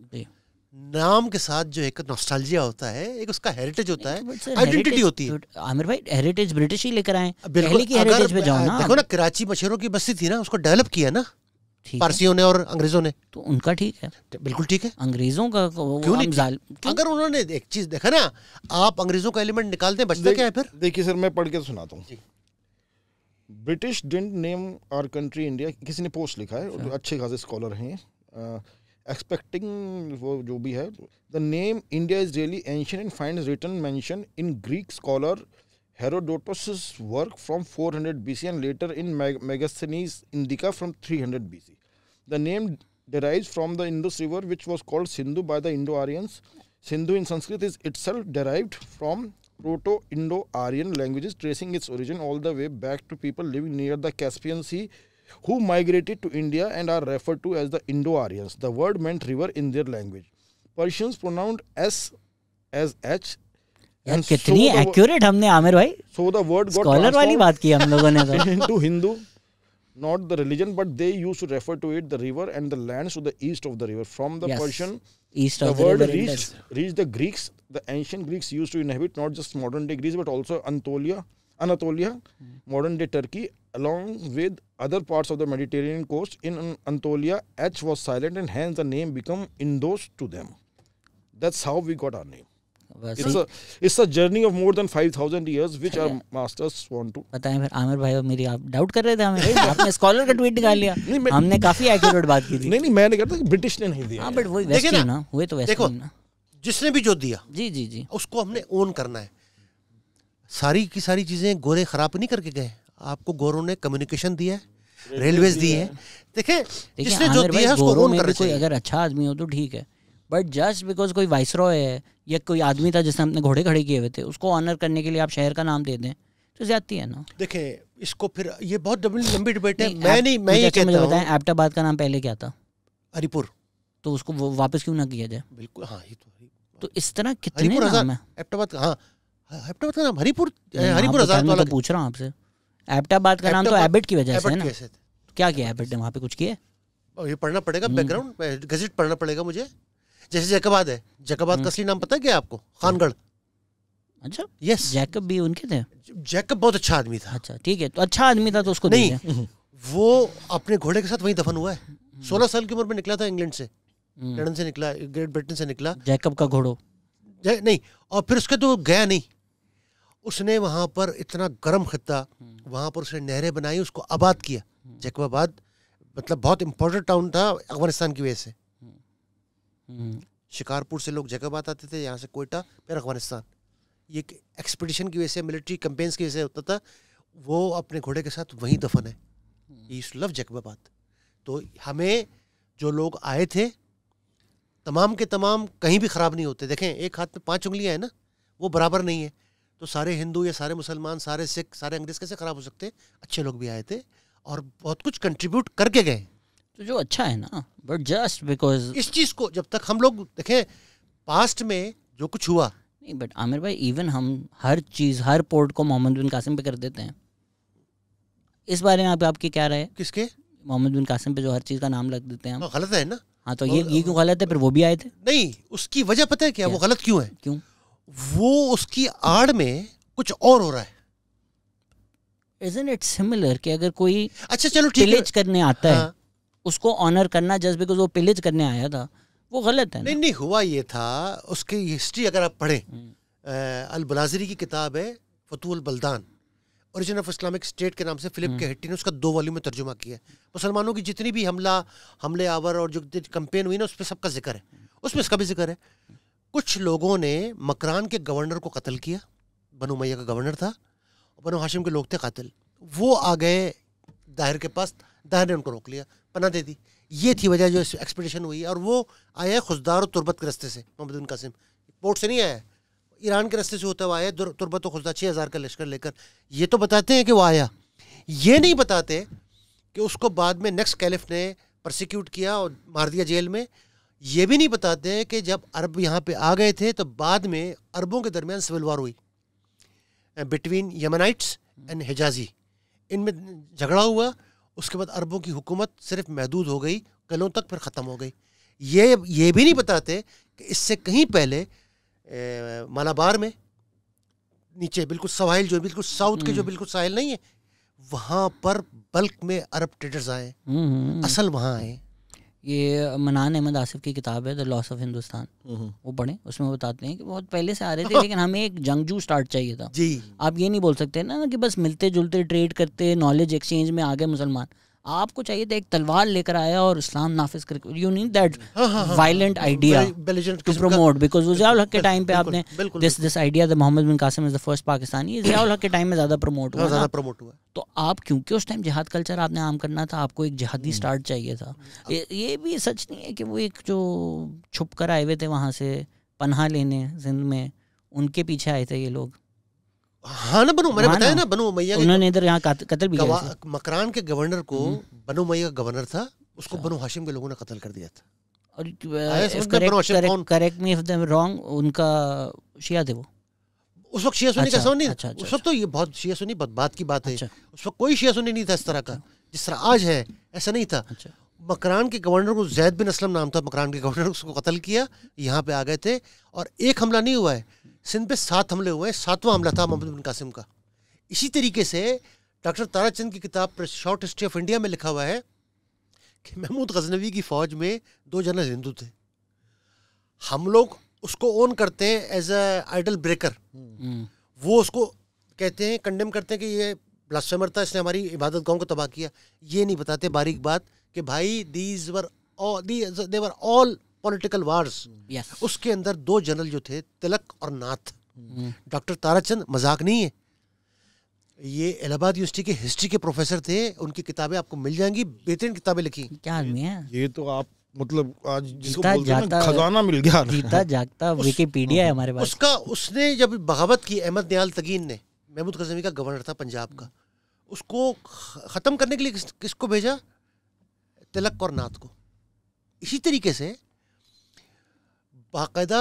नाम के साथ जो एक नॉस्टैल्जिया होता है एक उसका हेरिटेज होता है आइडेंटिटी होती है आमिर भाई हेरिटेज ब्रिटिश ही लेकर आए पहले की हेरिटेज पे जाओ ना देखो ना कराची मशहूरों की बस्ती थी ना उसको डेवलप किया ना पारसियों ने और अंग्रेजों ने तो उनका ठीक है तो बिल्कुल ठीक है अंग्रेजों का क्यों नहीं क्यों? अगर उन्होंने एक चीज देखा ना आप अंग्रेजों का एलिमेंट निकालते हैं बचता क्या है फिर देखिए सर मैं पढ़ के सुनाता हूँ British then name our country India किसी ने पोस्ट लिखा है और अच्छा। अच्छे खासे स्कॉलर हैं एक्सपेक्टिंग वो जो भी है the name India is really ancient and find written mention in Greek scholar Herodotus' work from 400 BC and later in Megasthenes' Indica from 300 BC. The name derives from the Indus River, which was called Sindhu by the Indo Aryans. Sindhu in Sanskrit is itself derived from Proto Indo Aryan languages, tracing its origin all the way back to people living near the Caspian Sea who migrated to India and are referred to as the Indo Aryans. The word meant river in their language. Persians pronounced S as H यार कितनी accurate हमने आमिर भाई so the word scholar वाली बात की हम लोगों ने तो into Hindu not the religion but they used to refer to it the river and the lands to the east of the river from the yes. persian east the of the word river reached, reached the greeks the ancient greeks used to inhabit not just modern day greece but also anatolia anatolia hmm. modern day turkey along with other parts of the mediterranean coast in anatolia h was silent and hence the name became indos to them that's how we got our name journey of more than five thousand years which our masters want to पता है फिर आमिर भाई मेरी आप doubt कर रहे थे हमें आपने स्कॉलर का ट्वीट निकाल लिया हमने काफी एक्यूरेट बात की थी नहीं नहीं मैंने नहीं कहता ब्रिटिश ने नहीं दिया हां बट वही वेस्टर्न ना हुए तो वेस्टर्न ना जिसने भी जो दिया जी जी जी उसको हमने ओन करना है सारी की सारी चीज़ें गोरे ख़राब नहीं करके गए आपको गोरों ने कम्युनिकेशन दिया है रेलवेज दी है देखें जिसने जो दिया है उसको ओन करना चाहिए अगर अच्छा आदमी हो तो ठीक है बट जस्ट बिकॉज कोई वाइसरॉय है या कोई आदमी था जिसने अपने घोड़े खड़े किए हुए थे उसको ऑनर करने के लिए आप शहर का नाम दे दें तो ज्यादा है ना देखे इसको फिर ये बहुत लंबी डिबेट है मैं नहीं मैं ये अच्छा कहता हूँ एबटाबाद का नाम पहले क्या था हरिपुर तो उसको वापस क्यों ना किया जाए बिल्कुल हाँ ये तो तो इस तरह कितने नाम है एबटाबाद का हाँ एबटाबाद का नाम हरिपुर हरिपुर आजाद तो पूछ रहा हूँ आपसे एबटाबाद का नाम तो एबिट की वजह से है ना क्या किया एबिट ने वहाँ पे कुछ किया ये पढ़ना पड़ेगा बैकग्राउंड हम्म। गजट पढ़ना पड़ेगा मुझे जैसे जैकबाद है जैकबाद हम्म। का असली नाम पता है क्या आपको खानगढ़ अच्छा यस जैकब भी उनके थे जैकब बहुत अच्छा आदमी था अच्छा ठीक है तो अच्छा आदमी था तो उसको नहीं <laughs> वो अपने घोड़े के साथ वहीं दफन हुआ है हम्म। सोलह साल की उम्र में निकला था इंग्लैंड से हम्म। लंडन से निकला ग्रेट ब्रिटेन से निकला जैकब का घोड़ो नहीं और फिर उसके तो गया नहीं उसने वहां पर इतना गर्म खत्ता वहां पर उसने नहरें बनाई उसको आबाद किया जैकबाबाद मतलब बहुत इंपॉर्टेंट टाउन था अफगानिस्तान की वजह से हम्म। शिकारपुर से लोग बात आते थे यहाँ से कोयटा फिर अफगानिस्तान ये एक्सपीडिशन की वजह से मिलिट्री कंपेन्स की वजह से होता था वो अपने घोड़े के साथ वहीं दफन है ईस्ट लव जगबाबाद तो हमें जो लोग आए थे तमाम के तमाम कहीं भी ख़राब नहीं होते देखें एक हाथ में पांच उंगलियां हैं ना वो बराबर नहीं है तो सारे हिंदू या सारे मुसलमान सारे सिख सारे अंग्रेज कैसे ख़राब हो सकते अच्छे लोग भी आए थे और बहुत कुछ कंट्रीब्यूट करके गए तो जो अच्छा है ना बट जस्ट बिकॉज इस चीज को जब तक हम लोग देखें पास्ट में जो कुछ हुआ नहीं बट आमिर भाई इवन हम हर चीज हर पोर्ट को मोहम्मद बिन कासिम पे कर देते हैं इस बारे में आप आपकी क्या राय है किसके मोहम्मद बिन कासिम पे जो हर चीज का नाम लग देते हैं हम हाँ, गलत है ना हाँ तो ये ये क्यों गलत है फिर वो भी आए थे नहीं उसकी वजह पता है क्या, क्या? वो गलत क्यों है क्यों वो उसकी आड़ में कुछ और हो रहा है Isn't it similar कि अगर कोई अच्छा चलो टिलेज करने आता हाँ, है उसको ऑनर करना जस्ट बिकॉज वो पिलेज करने आया था वो गलत है नहीं नहीं हुआ ये था उसकी हिस्ट्री अगर आप पढ़ें हम्म। अलबलाजरी की किताब है फतूल बलदान औरिजिन ऑफ इस्लामिक स्टेट के नाम से फिलिप हम्म। के हिट्टी ने उसका दो वॉल्यूम में तर्जुमा किया है मुसलमानों की जितनी भी हमला हमले आवर और जो कंपेन हुई ना उस पर सबका जिक्र है उसमें इसका भी जिक्र है कुछ लोगों ने मकरान के गवर्नर को कत्ल किया बनो मैया का गवर्नर था बनो हाशिम के लोग थे कातिल वो आ गए दाहिर के पास दाहिर ने उनको रोक लिया पना दे दी ये थी वजह जो एक्सपेडिशन हुई और वो आया है खुशदार और तुरबत के रस्ते से मोहम्मद बिन कासिम पोर्ट से नहीं आया ईरान के रस्ते से होता हुआ आया तुरबत और खुशदा छः हज़ार का लश्कर लेकर ये तो बताते हैं कि वो आया ये नहीं बताते कि उसको बाद में नेक्स्ट कैलिफ ने प्रोसिक्यूट किया और मार दिया जेल में ये भी नहीं बताते कि जब अरब यहाँ पे आ गए थे तो बाद में अरबों के दरमियान सिविल वार हुई बिटवीन यमनाइट्स एंड हिजाजी इनमें झगड़ा हुआ उसके बाद अरबों की हुकूमत सिर्फ महदूद हो गई कलों तक फिर ख़त्म हो गई ये ये भी नहीं बताते कि इससे कहीं पहले मालाबार में नीचे बिल्कुल सवाहिल जो बिल्कुल साउथ के जो हम्म। बिल्कुल साहिल नहीं है वहाँ पर बल्क में अरब ट्रेडर्स आए हम्म, हम्म, असल वहाँ आए ये मनान अहमद आसिफ की किताब है द लॉस ऑफ हिंदुस्तान वो पढ़े उसमें बताते हैं कि बहुत पहले से आ रहे थे <laughs> लेकिन हमें एक जंगजू स्टार्ट चाहिए था जी आप ये नहीं बोल सकते ना कि बस मिलते जुलते ट्रेड करते नॉलेज एक्सचेंज में आ गए मुसलमान आपको चाहिए था एक तलवार लेकर आया और इस्लाम नाफिज करके you that violent idea to promote because Haq के टाइम पे आपने this this idea the Muhammad bin Qasim is the first Pakistani Haq के टाइम में ज्यादा प्रमोट हुआ हाँ, ज्यादा प्रमोट हुआ तो आप क्योंकि उस टाइम जिहाद कल्चर आपने आम करना था आपको एक जिहादी हम्म। स्टार्ट चाहिए था ये भी सच नहीं है कि वो एक जो छुप कर आए हुए थे वहां से पन्हा लेने जिंद में उनके पीछे आए थे ये लोग हाँ ना बनो मैंने हाँ बताया ना, ना बनो मैया उन्होंने इधर यहाँ कतल भी किया मकरान के गवर्नर को हम्म। बनो मैया का गवर्नर था उसको अच्छा। बनो हाशिम के लोगों ने कत्ल कर दिया था और करेक्ट मी इफ रॉन्ग उनका शिया थे वो उस वक्त शिया सुनी अच्छा, का समझ नहीं अच्छा, अच्छा, उस वक्त तो अच्छा। ये बहुत शिया सुन्नी बदबात की बात है अच्छा। उस वक्त कोई शिया सुनी नहीं था इस तरह का जिस तरह आज है ऐसा नहीं था मकरान के गवर्नर को जैद बिन असलम नाम था मकरान के गवर्नर उसको कत्ल किया यहाँ पे आ गए थे और एक हमला नहीं हुआ है सिंध पे सात हमले हुए सातवां हमला था मोहम्मद बिन कासिम का इसी तरीके से डॉक्टर ताराचंद की किताब शॉर्ट हिस्ट्री ऑफ इंडिया में लिखा हुआ है कि महमूद गजनवी की फ़ौज में दो जनरल हिंदू थे हम लोग उसको ओन करते हैं एज अ आइडल ब्रेकर वो उसको कहते हैं कंडेम करते हैं कि ये ब्लास्टमर था इसने हमारी इबादत गांव को तबाह किया ये नहीं बताते बारीक बात कि भाई these were all they were all political wars उसके अंदर दो जनरल जो थे तिलक और नाथ डॉक्टर ताराचंद मजाक नहीं है ये इलाहाबाद यूनिवर्सिटी के हिस्ट्री के प्रोफेसर थे उनकी किताबें आपको मिल जाएंगी बेहतरीन किताबें लिखी क्या आदमी है ये तो आप मतलब आज जिसको बोलते खजाना मिल गया जीता जागता विकिपीडिया <laughs> है हमारे पास उसका उसने जब बगावत की अहमद दयाल तगीन ने महमूद कजमी का गवर्नर था पंजाब का उसको ख़त्म करने के लिए किस, किसको भेजा तिलक और नाथ को इसी तरीके से बाकायदा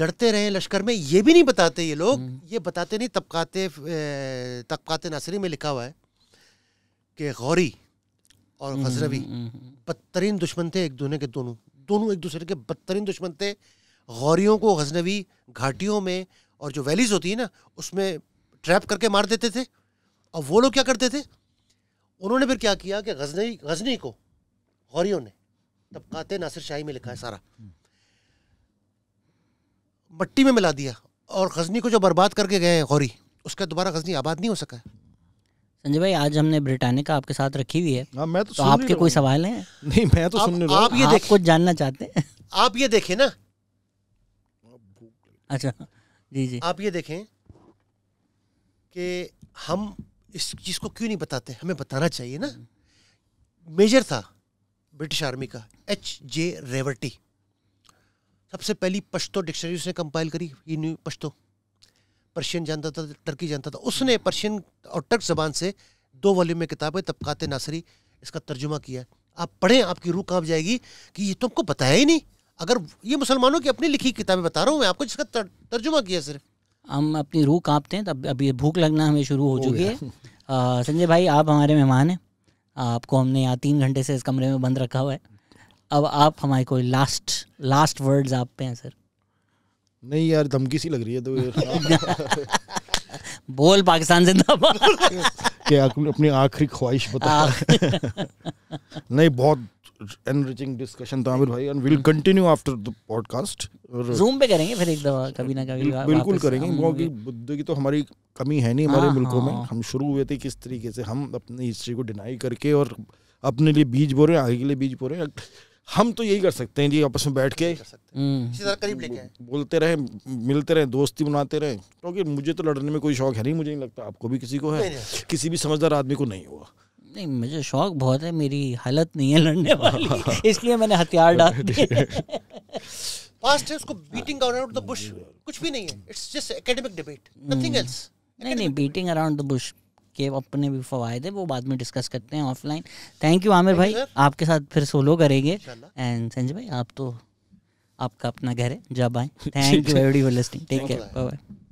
लड़ते रहे लश्कर में ये भी नहीं बताते ये लोग हम्म। ये बताते नहीं तबकाते तबकाते नासरी में लिखा हुआ है कि गौरी और खजरवी हम्म, हम्म, बदतरीन दुश्मन थे एक दोनों के दोनों दोनों एक दूसरे के बदतरीन दुश्मन थे गौरियों को गजनवी घाटियों में और जो वैलीज होती है ना उसमें ट्रैप करके मार देते थे और वो लोग क्या करते थे उन्होंने फिर क्या किया कि गजनी गजनी को गौरियों ने तबकाते नासिर शाही में लिखा है सारा मट्टी में मिला दिया और गजनी को जो बर्बाद करके गए गौरी उसका दोबारा गजनी आबाद नहीं हो सका संजय भाई आज हमने ब्रिटानिका आपके साथ रखी हुई है आ, हाँ, मैं तो, तो आपके कोई सवाल है नहीं मैं तो आप, आप ये देख कुछ जानना चाहते हैं आप ये देखें ना अच्छा जी जी आप ये देखें कि हम इस चीज़ को क्यों नहीं बताते हमें बताना चाहिए ना मेजर था ब्रिटिश आर्मी का एच जे रेवर्टी सबसे पहली पश्तो डिक्शनरी उसने कंपाइल करी ही न्यू पश्तो पर्शियन जानता था टर्की जानता था उसने पर्शियन और टर्क जबान से दो वॉल्यूम में किताबें तबकात नासरी इसका तर्जुमा किया है आप पढ़ें आपकी रूह काँप जाएगी कि ये तो हमको बताया ही नहीं अगर ये मुसलमानों की अपनी लिखी किताबें बता रहा हूँ मैं आपको जिसका तर, तर्जुमा किया सिर्फ हम अपनी रूह कांपते हैं तब अभी भूख लगना हमें शुरू हो चुकी है संजय भाई आप हमारे मेहमान हैं आपको हमने यहाँ तीन घंटे से इस कमरे में बंद रखा हुआ है अब आप हमारे कोई लास्ट लास्ट वर्ड्स आप पे हैं सर नहीं यार धमकी सी लग रही है तो यार <laughs> बोल पाकिस्तान जिंदाबाद <laughs> कि अपनी आखिरी ख्वाहिश बता नहीं बहुत एनरिचिंग डिस्कशन था आमिर भाई and will continue after the podcast Zoom पे करेंगे फिर एक दफा कभी ना कभी बिल्कुल करेंगे क्योंकि बुद्ध की तो हमारी कमी है नहीं हमारे हाँ, मुल्कों में हाँ। हम शुरू हुए थे किस तरीके से हम अपनी हिस्ट्री को डिनाई करके और अपने लिए बीज बो रहे हैं आगे के लिए बीज बो रहे हैं हम तो यही कर सकते हैं जी आपस में बैठ के हम्म। इसी तरह करीब लेके बोलते रहे मिलते रहे दोस्ती बनाते रहे क्योंकि तो मुझे तो लड़ने में कोई शौक है नहीं मुझे नहीं लगता आपको भी किसी को है किसी भी समझदार आदमी को नहीं हुआ नहीं मुझे शौक बहुत है मेरी हालत नहीं है लड़ने वाली इसलिए मैंने हथियार डाल <laughs> दिए पास्ट है उसको बीटिंग अराउंड द बुश कुछ भी नहीं है it's just academic debate nothing else नहीं नहीं बीटिंग अराउंड द बुश के अपने भी फ़ायदे है वो बाद में डिस्कस करते हैं ऑफलाइन थैंक यू आमिर भाई आपके साथ फिर सोलो करेंगे एंड संजय भाई आप तो आपका अपना घर है जब आए thank you every for listening take care bye bye